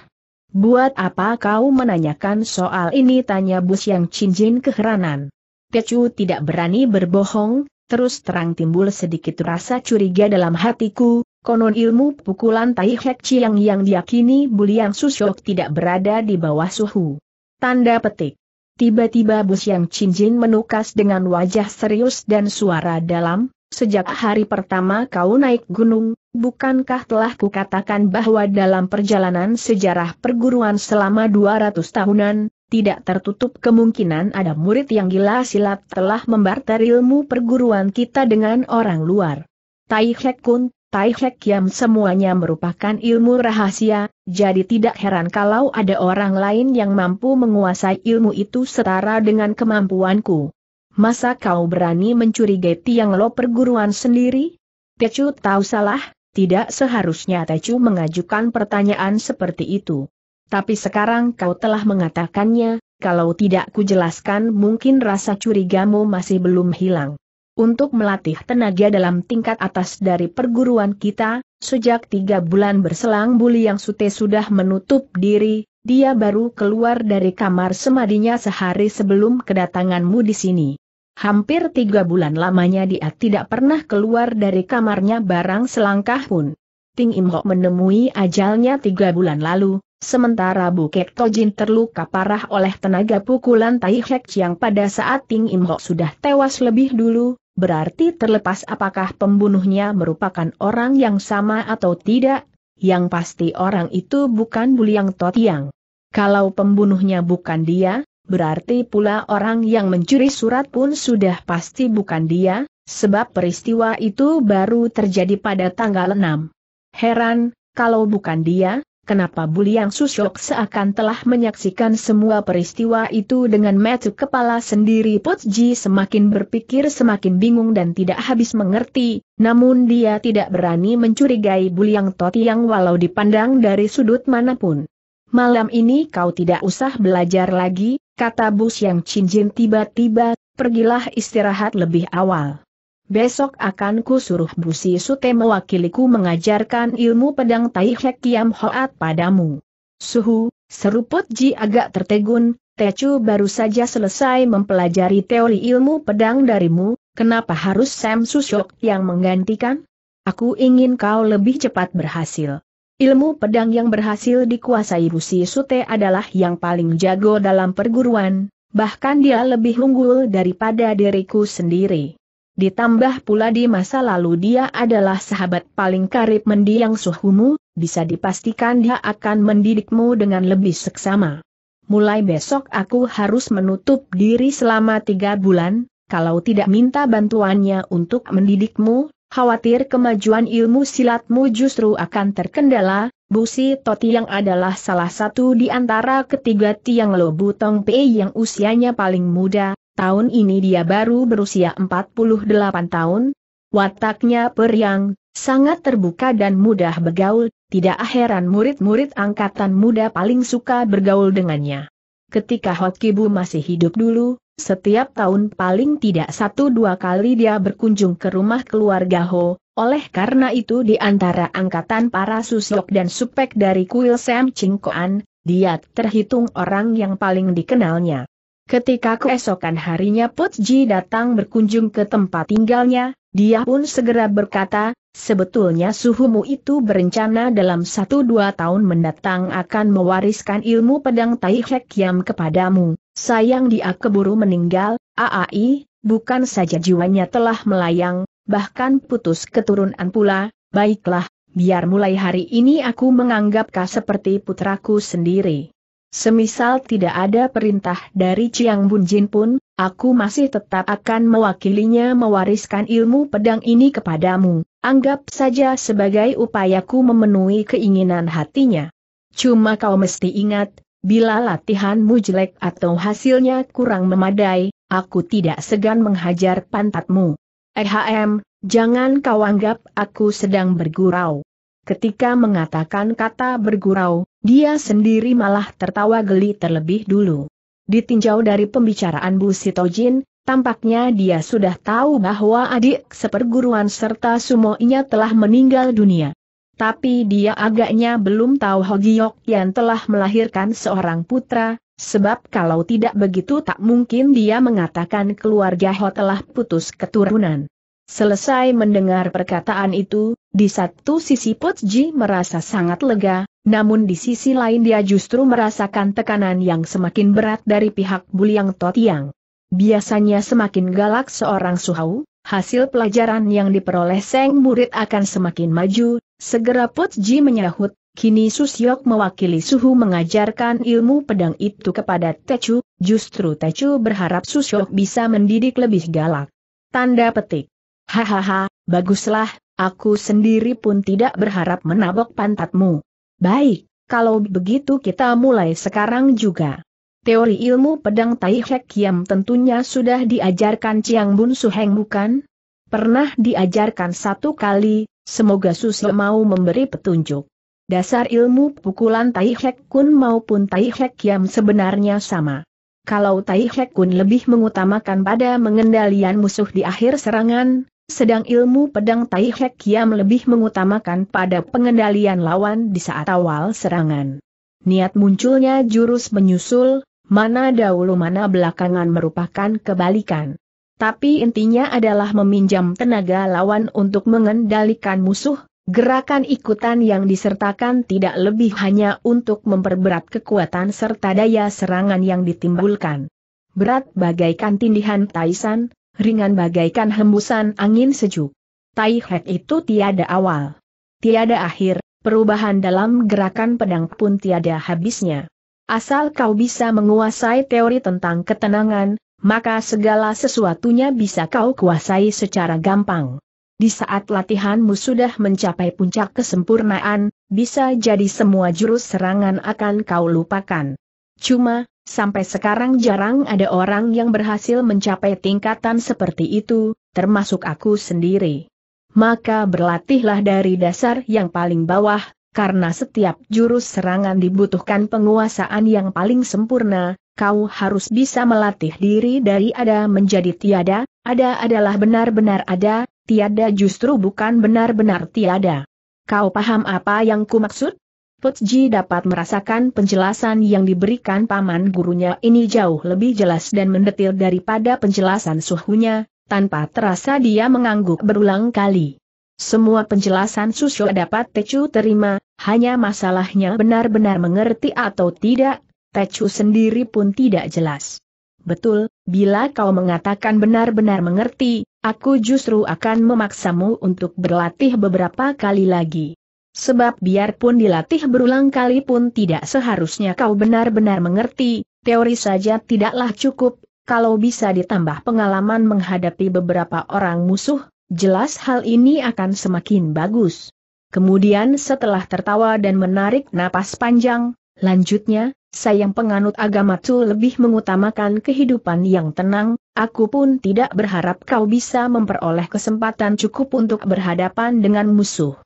Buat apa kau menanyakan soal ini tanya Bus yang cincin keheranan. Pecu tidak berani berbohong, terus terang timbul sedikit rasa curiga dalam hatiku, konon ilmu pukulan Tai Hek Chiang yang diakini Buliang Susyok tidak berada di bawah suhu. Tanda petik. Tiba-tiba Bus Yang Cinjin menukas dengan wajah serius dan suara dalam, sejak hari pertama kau naik gunung, bukankah telah kukatakan bahwa dalam perjalanan sejarah perguruan selama 200 tahunan, tidak tertutup kemungkinan ada murid yang gila silat telah membarter ilmu perguruan kita dengan orang luar. Tai Hek Kun, Tai Hek Yam semuanya merupakan ilmu rahasia, jadi tidak heran kalau ada orang lain yang mampu menguasai ilmu itu setara dengan kemampuanku. Masa kau berani mencurigai Tiang Lo perguruan sendiri? Tecu tahu salah, tidak seharusnya Tecu mengajukan pertanyaan seperti itu. Tapi sekarang kau telah mengatakannya, kalau tidak kujelaskan mungkin rasa curigamu masih belum hilang untuk melatih tenaga dalam tingkat atas dari perguruan kita, sejak tiga bulan berselang Buli yang sute sudah menutup diri, dia baru keluar dari kamar semadinya sehari sebelum kedatanganmu di sini. Hampir tiga bulan lamanya dia tidak pernah keluar dari kamarnya barang selangkah pun. Ting Imho menemui ajalnya tiga bulan lalu, sementara Bukek Tojin terluka parah oleh tenaga pukulan Tai Hek yang pada saat Ting Imho sudah tewas lebih dulu, berarti terlepas apakah pembunuhnya merupakan orang yang sama atau tidak, yang pasti orang itu bukan Buliang Totiang. Kalau pembunuhnya bukan dia, berarti pula orang yang mencuri surat pun sudah pasti bukan dia, sebab peristiwa itu baru terjadi pada tanggal 6. Heran, kalau bukan dia, Kenapa Buliang susuk seakan telah menyaksikan semua peristiwa itu dengan metu kepala sendiri Putji semakin berpikir semakin bingung dan tidak habis mengerti, namun dia tidak berani mencurigai Buliang yang walau dipandang dari sudut manapun. Malam ini kau tidak usah belajar lagi, kata Bus yang cincin tiba-tiba, pergilah istirahat lebih awal. Besok akan ku suruh Busi Sute mewakiliku mengajarkan ilmu pedang Tai Hek Kiam Hoat padamu. Suhu, seruput Ji agak tertegun, Tecu baru saja selesai mempelajari teori ilmu pedang darimu, kenapa harus Sam Susok yang menggantikan? Aku ingin kau lebih cepat berhasil. Ilmu pedang yang berhasil dikuasai Busi Sute adalah yang paling jago dalam perguruan, bahkan dia lebih unggul daripada diriku sendiri. Ditambah pula di masa lalu dia adalah sahabat paling karib mendiang suhumu, bisa dipastikan dia akan mendidikmu dengan lebih seksama. Mulai besok aku harus menutup diri selama tiga bulan, kalau tidak minta bantuannya untuk mendidikmu, khawatir kemajuan ilmu silatmu justru akan terkendala, Busi Toti yang adalah salah satu di antara ketiga tiang Lobu Tong Pei yang usianya paling muda, tahun ini dia baru berusia 48 tahun, wataknya periang, sangat terbuka dan mudah bergaul, tidak heran murid-murid angkatan muda paling suka bergaul dengannya. Ketika Kibu masih hidup dulu, setiap tahun paling tidak satu dua kali dia berkunjung ke rumah keluarga Ho, oleh karena itu di antara angkatan para susok dan supek dari kuil Sam Chingkoan, dia terhitung orang yang paling dikenalnya. Ketika keesokan harinya Putji datang berkunjung ke tempat tinggalnya, dia pun segera berkata, sebetulnya suhumu itu berencana dalam satu dua tahun mendatang akan mewariskan ilmu pedang Tai Hek Yam kepadamu. Sayang dia keburu meninggal, aai, bukan saja jiwanya telah melayang, bahkan putus keturunan pula, baiklah, biar mulai hari ini aku menganggapkah seperti putraku sendiri. Semisal tidak ada perintah dari Chiang Bunjin pun, aku masih tetap akan mewakilinya mewariskan ilmu pedang ini kepadamu. Anggap saja sebagai upayaku memenuhi keinginan hatinya. Cuma kau mesti ingat, bila latihanmu jelek atau hasilnya kurang memadai, aku tidak segan menghajar pantatmu. Ehm, jangan kau anggap aku sedang bergurau. Ketika mengatakan kata bergurau, dia sendiri malah tertawa geli terlebih dulu. Ditinjau dari pembicaraan Bu Sitojin, tampaknya dia sudah tahu bahwa adik seperguruan serta sumoinya telah meninggal dunia. Tapi dia agaknya belum tahu Hogiok yang telah melahirkan seorang putra, sebab kalau tidak begitu tak mungkin dia mengatakan keluarga Ho telah putus keturunan. Selesai mendengar perkataan itu, di satu sisi Putji merasa sangat lega, namun di sisi lain dia justru merasakan tekanan yang semakin berat dari pihak Buliang Totiang. Biasanya semakin galak seorang suhau, hasil pelajaran yang diperoleh Seng murid akan semakin maju, segera Put Ji menyahut, kini Susyok mewakili Suhu mengajarkan ilmu pedang itu kepada Techu, justru Techu berharap Susyok bisa mendidik lebih galak. Tanda petik. Hahaha, baguslah, aku sendiri pun tidak berharap menabok pantatmu. Baik, kalau begitu kita mulai sekarang juga. Teori ilmu pedang Tai Hek Kiam tentunya sudah diajarkan Chiang Bun Suheng bukan? Pernah diajarkan satu kali, semoga Susu mau memberi petunjuk. Dasar ilmu pukulan Tai Hek Kun maupun Tai Hek Kiam sebenarnya sama. Kalau Tai Hek Kun lebih mengutamakan pada mengendalian musuh di akhir serangan, sedang ilmu pedang Tai Hek Kiam lebih mengutamakan pada pengendalian lawan di saat awal serangan. Niat munculnya jurus menyusul, mana dahulu mana belakangan merupakan kebalikan. Tapi intinya adalah meminjam tenaga lawan untuk mengendalikan musuh, gerakan ikutan yang disertakan tidak lebih hanya untuk memperberat kekuatan serta daya serangan yang ditimbulkan. Berat bagaikan tindihan Taisan, ringan bagaikan hembusan angin sejuk. Tai Hek itu tiada awal. Tiada akhir, perubahan dalam gerakan pedang pun tiada habisnya. Asal kau bisa menguasai teori tentang ketenangan, maka segala sesuatunya bisa kau kuasai secara gampang. Di saat latihanmu sudah mencapai puncak kesempurnaan, bisa jadi semua jurus serangan akan kau lupakan. Cuma, Sampai sekarang jarang ada orang yang berhasil mencapai tingkatan seperti itu, termasuk aku sendiri. Maka berlatihlah dari dasar yang paling bawah, karena setiap jurus serangan dibutuhkan penguasaan yang paling sempurna, kau harus bisa melatih diri dari ada menjadi tiada, ada adalah benar-benar ada, tiada justru bukan benar-benar tiada. Kau paham apa yang ku maksud? Putji dapat merasakan penjelasan yang diberikan paman gurunya ini jauh lebih jelas dan mendetil daripada penjelasan suhunya, tanpa terasa dia mengangguk berulang kali. Semua penjelasan Susyo dapat Tecu terima, hanya masalahnya benar-benar mengerti atau tidak, Tecu sendiri pun tidak jelas. Betul, bila kau mengatakan benar-benar mengerti, aku justru akan memaksamu untuk berlatih beberapa kali lagi. Sebab biarpun dilatih berulang kali pun tidak seharusnya kau benar-benar mengerti, teori saja tidaklah cukup, kalau bisa ditambah pengalaman menghadapi beberapa orang musuh, jelas hal ini akan semakin bagus. Kemudian setelah tertawa dan menarik napas panjang, lanjutnya, sayang penganut agama itu lebih mengutamakan kehidupan yang tenang, aku pun tidak berharap kau bisa memperoleh kesempatan cukup untuk berhadapan dengan musuh.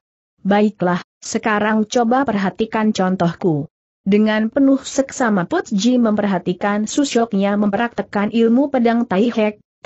Baiklah, sekarang coba perhatikan contohku. Dengan penuh seksama Putji memperhatikan susyoknya mempraktekkan ilmu pedang Tai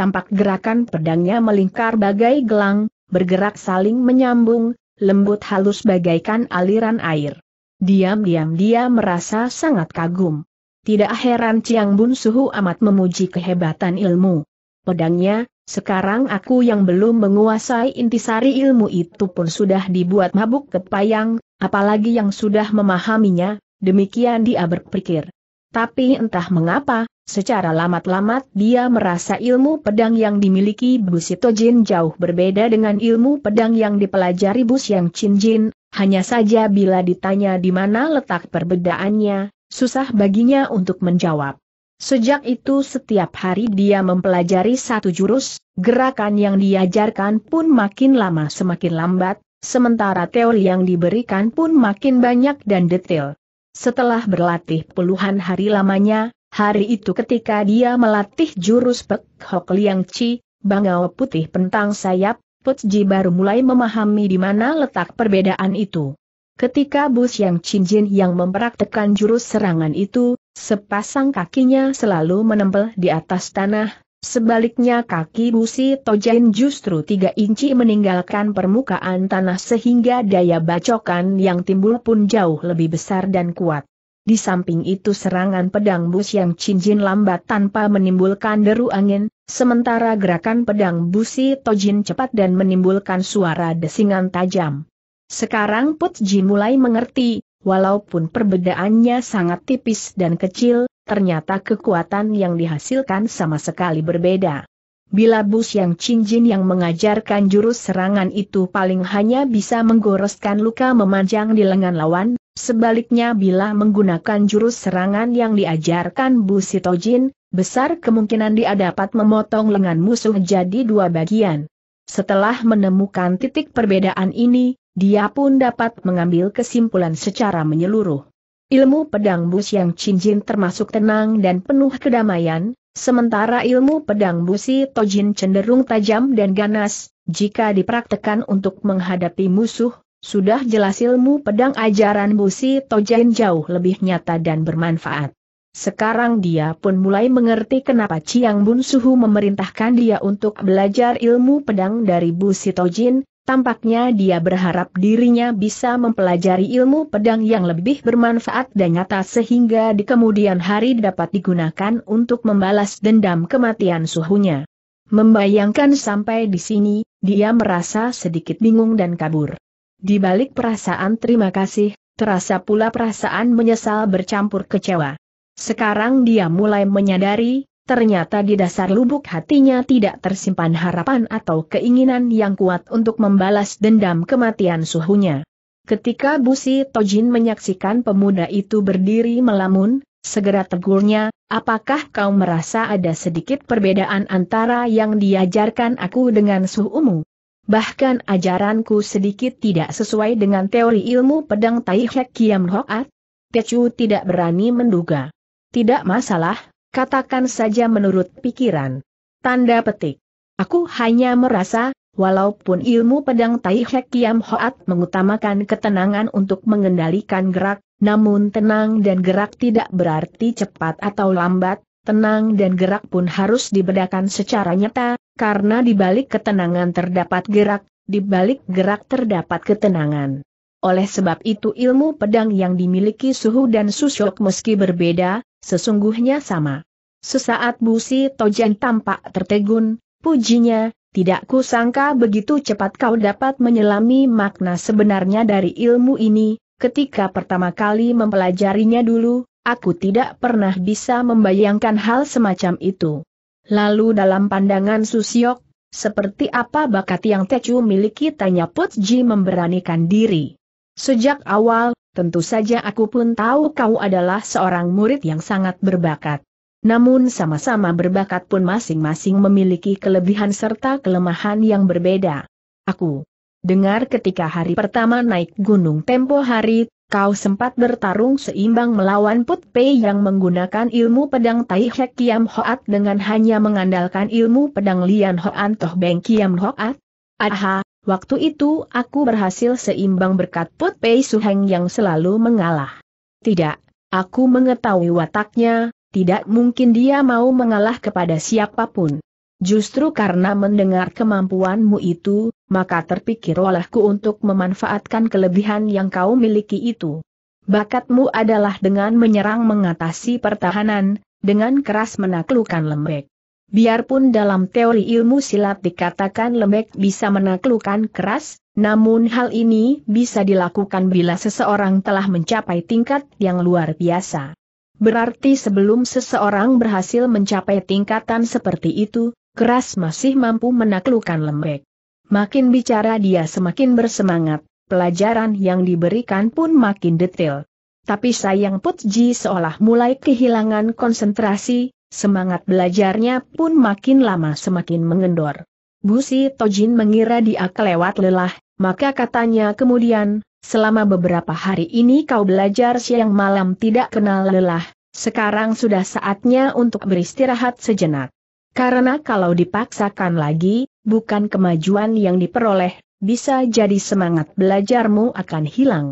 tampak gerakan pedangnya melingkar bagai gelang, bergerak saling menyambung, lembut halus bagaikan aliran air. Diam-diam dia merasa sangat kagum. Tidak heran Chiang Bun Suhu amat memuji kehebatan ilmu pedangnya, sekarang aku yang belum menguasai intisari ilmu itu pun sudah dibuat mabuk kepayang, apalagi yang sudah memahaminya, demikian dia berpikir. Tapi entah mengapa, secara lamat-lamat dia merasa ilmu pedang yang dimiliki Bu Sito Jin jauh berbeda dengan ilmu pedang yang dipelajari Bu Siang Chin Jin, hanya saja bila ditanya di mana letak perbedaannya, susah baginya untuk menjawab. Sejak itu setiap hari dia mempelajari satu jurus, gerakan yang diajarkan pun makin lama semakin lambat, sementara teori yang diberikan pun makin banyak dan detail. Setelah berlatih puluhan hari lamanya, hari itu ketika dia melatih jurus Pek Hok Liang Chi, Bangau Putih Pentang Sayap, Putji baru mulai memahami di mana letak perbedaan itu. Ketika Bus Yang Chin Jin yang mempraktekkan jurus serangan itu, Sepasang kakinya selalu menempel di atas tanah, sebaliknya kaki busi Tojen justru tiga inci meninggalkan permukaan tanah sehingga daya bacokan yang timbul pun jauh lebih besar dan kuat. Di samping itu serangan pedang bus yang cincin lambat tanpa menimbulkan deru angin, sementara gerakan pedang busi tojin cepat dan menimbulkan suara desingan tajam. Sekarang Putji mulai mengerti, walaupun perbedaannya sangat tipis dan kecil, ternyata kekuatan yang dihasilkan sama sekali berbeda. Bila Bus yang cincin yang mengajarkan jurus serangan itu paling hanya bisa menggoreskan luka memanjang di lengan lawan, sebaliknya bila menggunakan jurus serangan yang diajarkan Bu Sitojin, besar kemungkinan dia dapat memotong lengan musuh jadi dua bagian. Setelah menemukan titik perbedaan ini, dia pun dapat mengambil kesimpulan secara menyeluruh. Ilmu pedang bus yang cincin termasuk tenang dan penuh kedamaian, sementara ilmu pedang busi tojin cenderung tajam dan ganas, jika dipraktekan untuk menghadapi musuh, sudah jelas ilmu pedang ajaran busi tojin jauh lebih nyata dan bermanfaat. Sekarang dia pun mulai mengerti kenapa Chiang Bun Suhu memerintahkan dia untuk belajar ilmu pedang dari busi tojin, Tampaknya dia berharap dirinya bisa mempelajari ilmu pedang yang lebih bermanfaat dan nyata sehingga di kemudian hari dapat digunakan untuk membalas dendam kematian suhunya. Membayangkan sampai di sini, dia merasa sedikit bingung dan kabur. Di balik perasaan terima kasih, terasa pula perasaan menyesal bercampur kecewa. Sekarang dia mulai menyadari, Ternyata di dasar lubuk hatinya tidak tersimpan harapan atau keinginan yang kuat untuk membalas dendam kematian suhunya. Ketika Busi Tojin menyaksikan pemuda itu berdiri melamun, segera tegurnya, apakah kau merasa ada sedikit perbedaan antara yang diajarkan aku dengan suhumu? Bahkan ajaranku sedikit tidak sesuai dengan teori ilmu pedang Taihek Kiam Hoat? Tecu tidak berani menduga. Tidak masalah, katakan saja menurut pikiran. Tanda petik. Aku hanya merasa, walaupun ilmu pedang Tai Hek Kiam Hoat mengutamakan ketenangan untuk mengendalikan gerak, namun tenang dan gerak tidak berarti cepat atau lambat, tenang dan gerak pun harus dibedakan secara nyata, karena di balik ketenangan terdapat gerak, di balik gerak terdapat ketenangan. Oleh sebab itu ilmu pedang yang dimiliki Suhu dan Susyok meski berbeda, sesungguhnya sama. Sesaat busi Tojan tampak tertegun, pujinya, tidak kusangka begitu cepat kau dapat menyelami makna sebenarnya dari ilmu ini, ketika pertama kali mempelajarinya dulu, aku tidak pernah bisa membayangkan hal semacam itu. Lalu dalam pandangan Susiok, seperti apa bakat yang Tecu miliki tanya Putji memberanikan diri. Sejak awal, tentu saja aku pun tahu kau adalah seorang murid yang sangat berbakat. Namun sama-sama berbakat pun masing-masing memiliki kelebihan serta kelemahan yang berbeda. Aku dengar ketika hari pertama naik gunung tempo hari, kau sempat bertarung seimbang melawan Put Pei yang menggunakan ilmu pedang Tai Hek Kiam Hoat dengan hanya mengandalkan ilmu pedang Lian Hoan Toh Beng Kiam Hoat. Aha, waktu itu aku berhasil seimbang berkat Put Pei Heng yang selalu mengalah. Tidak, aku mengetahui wataknya, tidak mungkin dia mau mengalah kepada siapapun. Justru karena mendengar kemampuanmu itu, maka terpikir olehku untuk memanfaatkan kelebihan yang kau miliki itu. Bakatmu adalah dengan menyerang mengatasi pertahanan, dengan keras menaklukkan lembek. Biarpun dalam teori ilmu silat dikatakan lembek bisa menaklukkan keras, namun hal ini bisa dilakukan bila seseorang telah mencapai tingkat yang luar biasa. Berarti sebelum seseorang berhasil mencapai tingkatan seperti itu, keras masih mampu menaklukkan lembek. Makin bicara dia semakin bersemangat, pelajaran yang diberikan pun makin detail. Tapi sayang Putji seolah mulai kehilangan konsentrasi, semangat belajarnya pun makin lama semakin mengendor. Busi Tojin mengira dia kelewat lelah, maka katanya kemudian, Selama beberapa hari ini kau belajar siang malam tidak kenal lelah, sekarang sudah saatnya untuk beristirahat sejenak. Karena kalau dipaksakan lagi, bukan kemajuan yang diperoleh, bisa jadi semangat belajarmu akan hilang.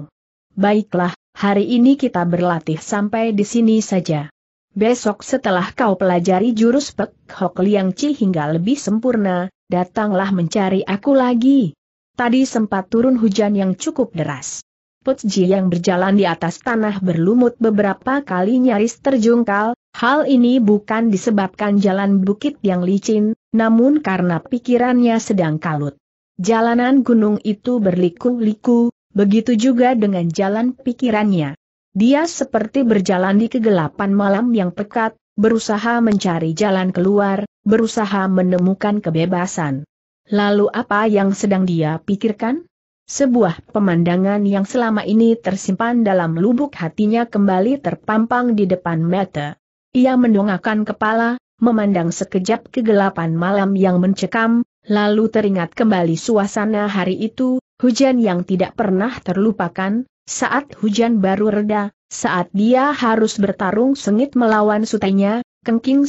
Baiklah, hari ini kita berlatih sampai di sini saja. Besok setelah kau pelajari jurus Pek Hok Liang Chi hingga lebih sempurna, datanglah mencari aku lagi tadi sempat turun hujan yang cukup deras. Putji yang berjalan di atas tanah berlumut beberapa kali nyaris terjungkal, hal ini bukan disebabkan jalan bukit yang licin, namun karena pikirannya sedang kalut. Jalanan gunung itu berliku-liku, begitu juga dengan jalan pikirannya. Dia seperti berjalan di kegelapan malam yang pekat, berusaha mencari jalan keluar, berusaha menemukan kebebasan. Lalu apa yang sedang dia pikirkan? Sebuah pemandangan yang selama ini tersimpan dalam lubuk hatinya kembali terpampang di depan mata. Ia mendongakkan kepala, memandang sekejap kegelapan malam yang mencekam, lalu teringat kembali suasana hari itu, hujan yang tidak pernah terlupakan, saat hujan baru reda, saat dia harus bertarung sengit melawan sutenya,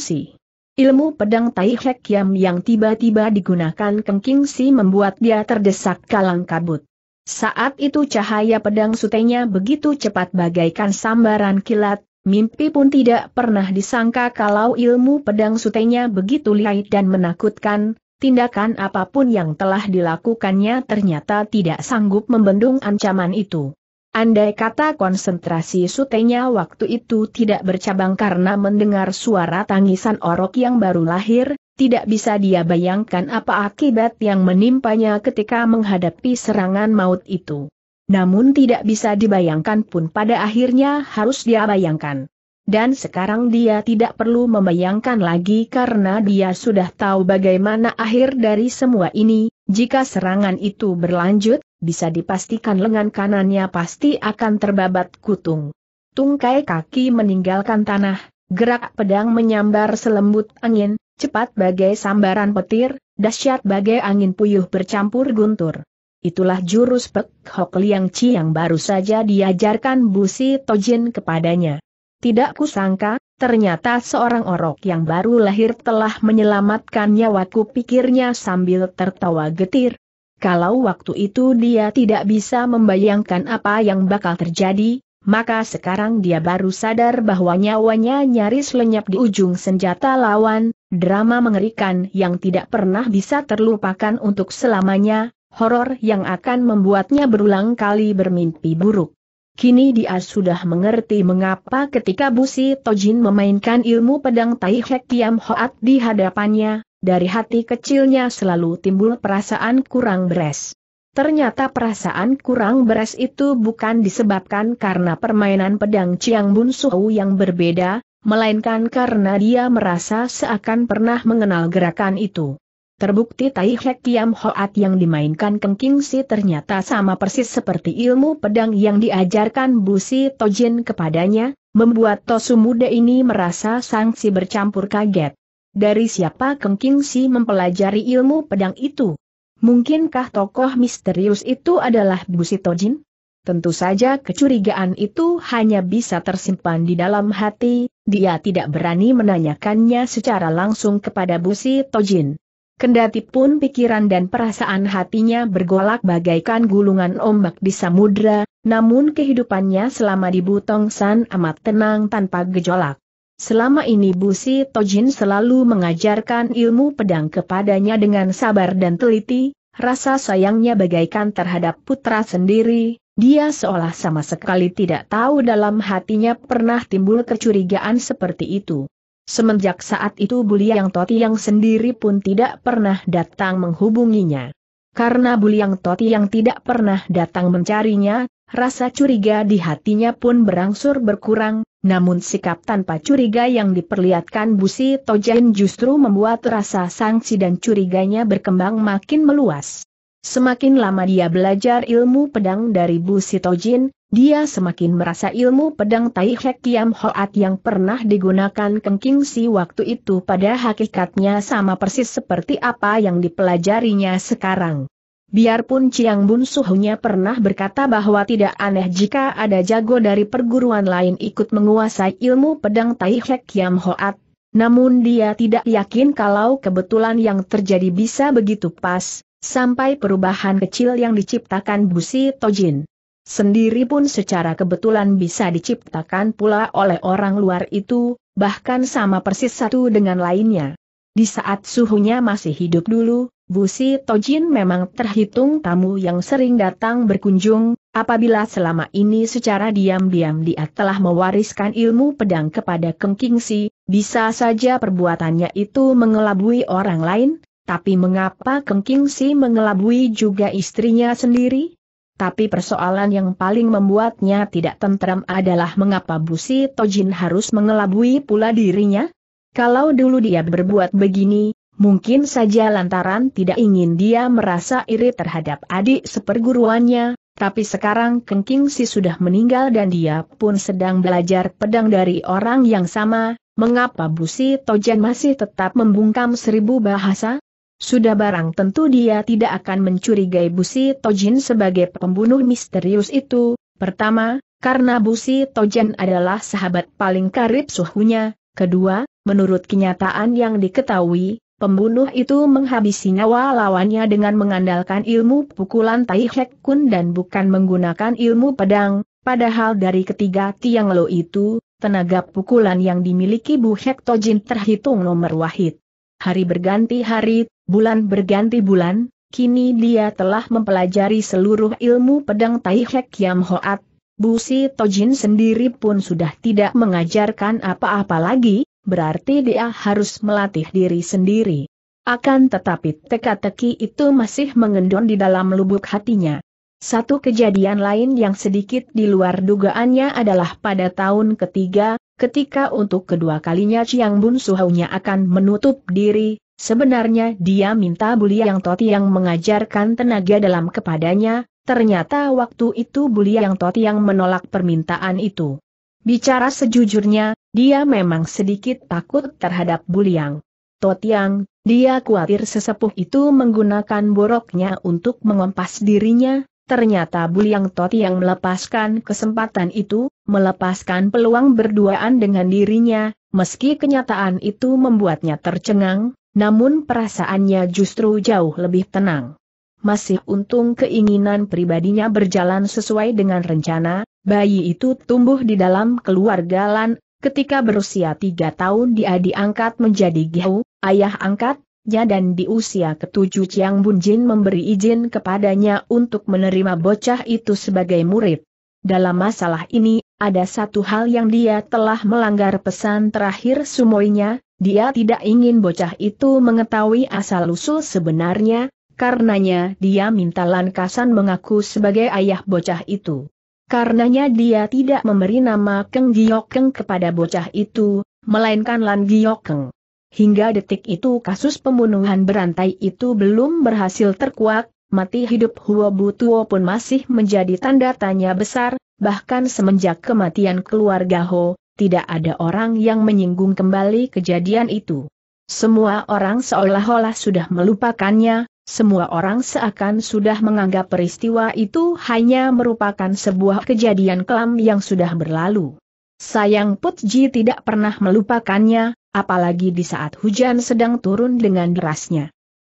Si. Ilmu pedang Tai Hek Yam yang tiba-tiba digunakan Keng King Si membuat dia terdesak kalang kabut. Saat itu cahaya pedang sutenya begitu cepat bagaikan sambaran kilat, mimpi pun tidak pernah disangka kalau ilmu pedang sutenya begitu lihai dan menakutkan, tindakan apapun yang telah dilakukannya ternyata tidak sanggup membendung ancaman itu. Andai kata konsentrasi sutenya waktu itu tidak bercabang karena mendengar suara tangisan orok yang baru lahir, tidak bisa dia bayangkan apa akibat yang menimpanya ketika menghadapi serangan maut itu. Namun tidak bisa dibayangkan pun pada akhirnya harus dia bayangkan. Dan sekarang dia tidak perlu membayangkan lagi karena dia sudah tahu bagaimana akhir dari semua ini, jika serangan itu berlanjut, bisa dipastikan lengan kanannya pasti akan terbabat kutung. Tungkai kaki meninggalkan tanah, gerak pedang menyambar selembut angin, cepat bagai sambaran petir, dahsyat bagai angin puyuh bercampur guntur. Itulah jurus Pek Hok Liang Chi yang baru saja diajarkan Busi Tojin kepadanya. Tidak kusangka, ternyata seorang orok yang baru lahir telah menyelamatkan nyawaku pikirnya sambil tertawa getir, kalau waktu itu dia tidak bisa membayangkan apa yang bakal terjadi, maka sekarang dia baru sadar bahwa nyawanya nyaris lenyap di ujung senjata lawan, drama mengerikan yang tidak pernah bisa terlupakan untuk selamanya, horor yang akan membuatnya berulang kali bermimpi buruk. Kini dia sudah mengerti mengapa ketika Busi Tojin memainkan ilmu pedang Tai Hek Hoat di hadapannya, dari hati kecilnya selalu timbul perasaan kurang beres. Ternyata perasaan kurang beres itu bukan disebabkan karena permainan pedang Chiang Bun Suhu yang berbeda, melainkan karena dia merasa seakan pernah mengenal gerakan itu. Terbukti Tai Hek Kiam Hoat yang dimainkan Keng King Si ternyata sama persis seperti ilmu pedang yang diajarkan Bu Si Tojin kepadanya, membuat Tosu muda ini merasa sangsi bercampur kaget. Dari siapa Keng Si mempelajari ilmu pedang itu? Mungkinkah tokoh misterius itu adalah Busito Jin? Tentu saja kecurigaan itu hanya bisa tersimpan di dalam hati, dia tidak berani menanyakannya secara langsung kepada Busi Tojin. Kendati pun pikiran dan perasaan hatinya bergolak bagaikan gulungan ombak di samudra, namun kehidupannya selama di Butong San amat tenang tanpa gejolak. Selama ini Busi Tojin selalu mengajarkan ilmu pedang kepadanya dengan sabar dan teliti, rasa sayangnya bagaikan terhadap putra sendiri, dia seolah sama sekali tidak tahu dalam hatinya pernah timbul kecurigaan seperti itu. Semenjak saat itu Buliang yang sendiri pun tidak pernah datang menghubunginya. Karena Buliang yang tidak pernah datang mencarinya, Rasa curiga di hatinya pun berangsur berkurang, namun sikap tanpa curiga yang diperlihatkan Busi Tojen justru membuat rasa sangsi dan curiganya berkembang makin meluas. Semakin lama dia belajar ilmu pedang dari Busi Tojin, dia semakin merasa ilmu pedang Tai Hek Kiam Hoat yang pernah digunakan Keng King Si waktu itu pada hakikatnya sama persis seperti apa yang dipelajarinya sekarang. Biarpun Chiang Bun Suhunya pernah berkata bahwa tidak aneh jika ada jago dari perguruan lain ikut menguasai ilmu pedang Tai Hek Kiam Hoat, namun dia tidak yakin kalau kebetulan yang terjadi bisa begitu pas, sampai perubahan kecil yang diciptakan Busi Tojin sendiri pun secara kebetulan bisa diciptakan pula oleh orang luar itu, bahkan sama persis satu dengan lainnya. Di saat suhunya masih hidup dulu, Busi Tojin memang terhitung tamu yang sering datang berkunjung, apabila selama ini secara diam-diam dia telah mewariskan ilmu pedang kepada Keng Kingsi, bisa saja perbuatannya itu mengelabui orang lain, tapi mengapa Keng Kingsi mengelabui juga istrinya sendiri? Tapi persoalan yang paling membuatnya tidak tentram adalah mengapa Busi Tojin harus mengelabui pula dirinya? Kalau dulu dia berbuat begini, Mungkin saja lantaran tidak ingin dia merasa iri terhadap adik seperguruannya, tapi sekarang Keng si sudah meninggal dan dia pun sedang belajar pedang dari orang yang sama, mengapa Busi Tojan masih tetap membungkam seribu bahasa? Sudah barang tentu dia tidak akan mencurigai Busi Tojin sebagai pembunuh misterius itu, pertama, karena Busi Tojan adalah sahabat paling karib suhunya, kedua, menurut kenyataan yang diketahui, Pembunuh itu menghabisi nyawa lawannya dengan mengandalkan ilmu pukulan Tai Hek Kun dan bukan menggunakan ilmu pedang, padahal dari ketiga Tiang Lo itu, tenaga pukulan yang dimiliki Bu Hek Tojin terhitung nomor wahid. Hari berganti hari, bulan berganti bulan, kini dia telah mempelajari seluruh ilmu pedang Tai Hek Yam Hoat, Bu Si Tojin sendiri pun sudah tidak mengajarkan apa-apa lagi, berarti dia harus melatih diri sendiri. Akan tetapi teka-teki itu masih mengendon di dalam lubuk hatinya. Satu kejadian lain yang sedikit di luar dugaannya adalah pada tahun ketiga, ketika untuk kedua kalinya Chiang Bun Suhaunya akan menutup diri, sebenarnya dia minta Yang Toti yang mengajarkan tenaga dalam kepadanya, ternyata waktu itu Yang Toti yang menolak permintaan itu. Bicara sejujurnya, dia memang sedikit takut terhadap Buliang. Totiang, dia khawatir sesepuh itu menggunakan boroknya untuk mengompas dirinya, ternyata Buliang Totiang melepaskan kesempatan itu, melepaskan peluang berduaan dengan dirinya, meski kenyataan itu membuatnya tercengang, namun perasaannya justru jauh lebih tenang. Masih untung keinginan pribadinya berjalan sesuai dengan rencana, bayi itu tumbuh di dalam keluarga Lan Ketika berusia tiga tahun dia diangkat menjadi Gihau, ayah angkatnya dan di usia ketujuh Chiang Bunjin memberi izin kepadanya untuk menerima bocah itu sebagai murid. Dalam masalah ini, ada satu hal yang dia telah melanggar pesan terakhir sumoinya, dia tidak ingin bocah itu mengetahui asal-usul sebenarnya, karenanya dia minta Kasan mengaku sebagai ayah bocah itu. Karenanya dia tidak memberi nama Keng Giokeng kepada bocah itu, melainkan Lan Giokeng. Hingga detik itu kasus pembunuhan berantai itu belum berhasil terkuak, mati hidup Huo Butuo pun masih menjadi tanda tanya besar, bahkan semenjak kematian keluarga Ho, tidak ada orang yang menyinggung kembali kejadian itu. Semua orang seolah-olah sudah melupakannya, semua orang seakan sudah menganggap peristiwa itu hanya merupakan sebuah kejadian kelam yang sudah berlalu. Sayang Putji tidak pernah melupakannya, apalagi di saat hujan sedang turun dengan derasnya.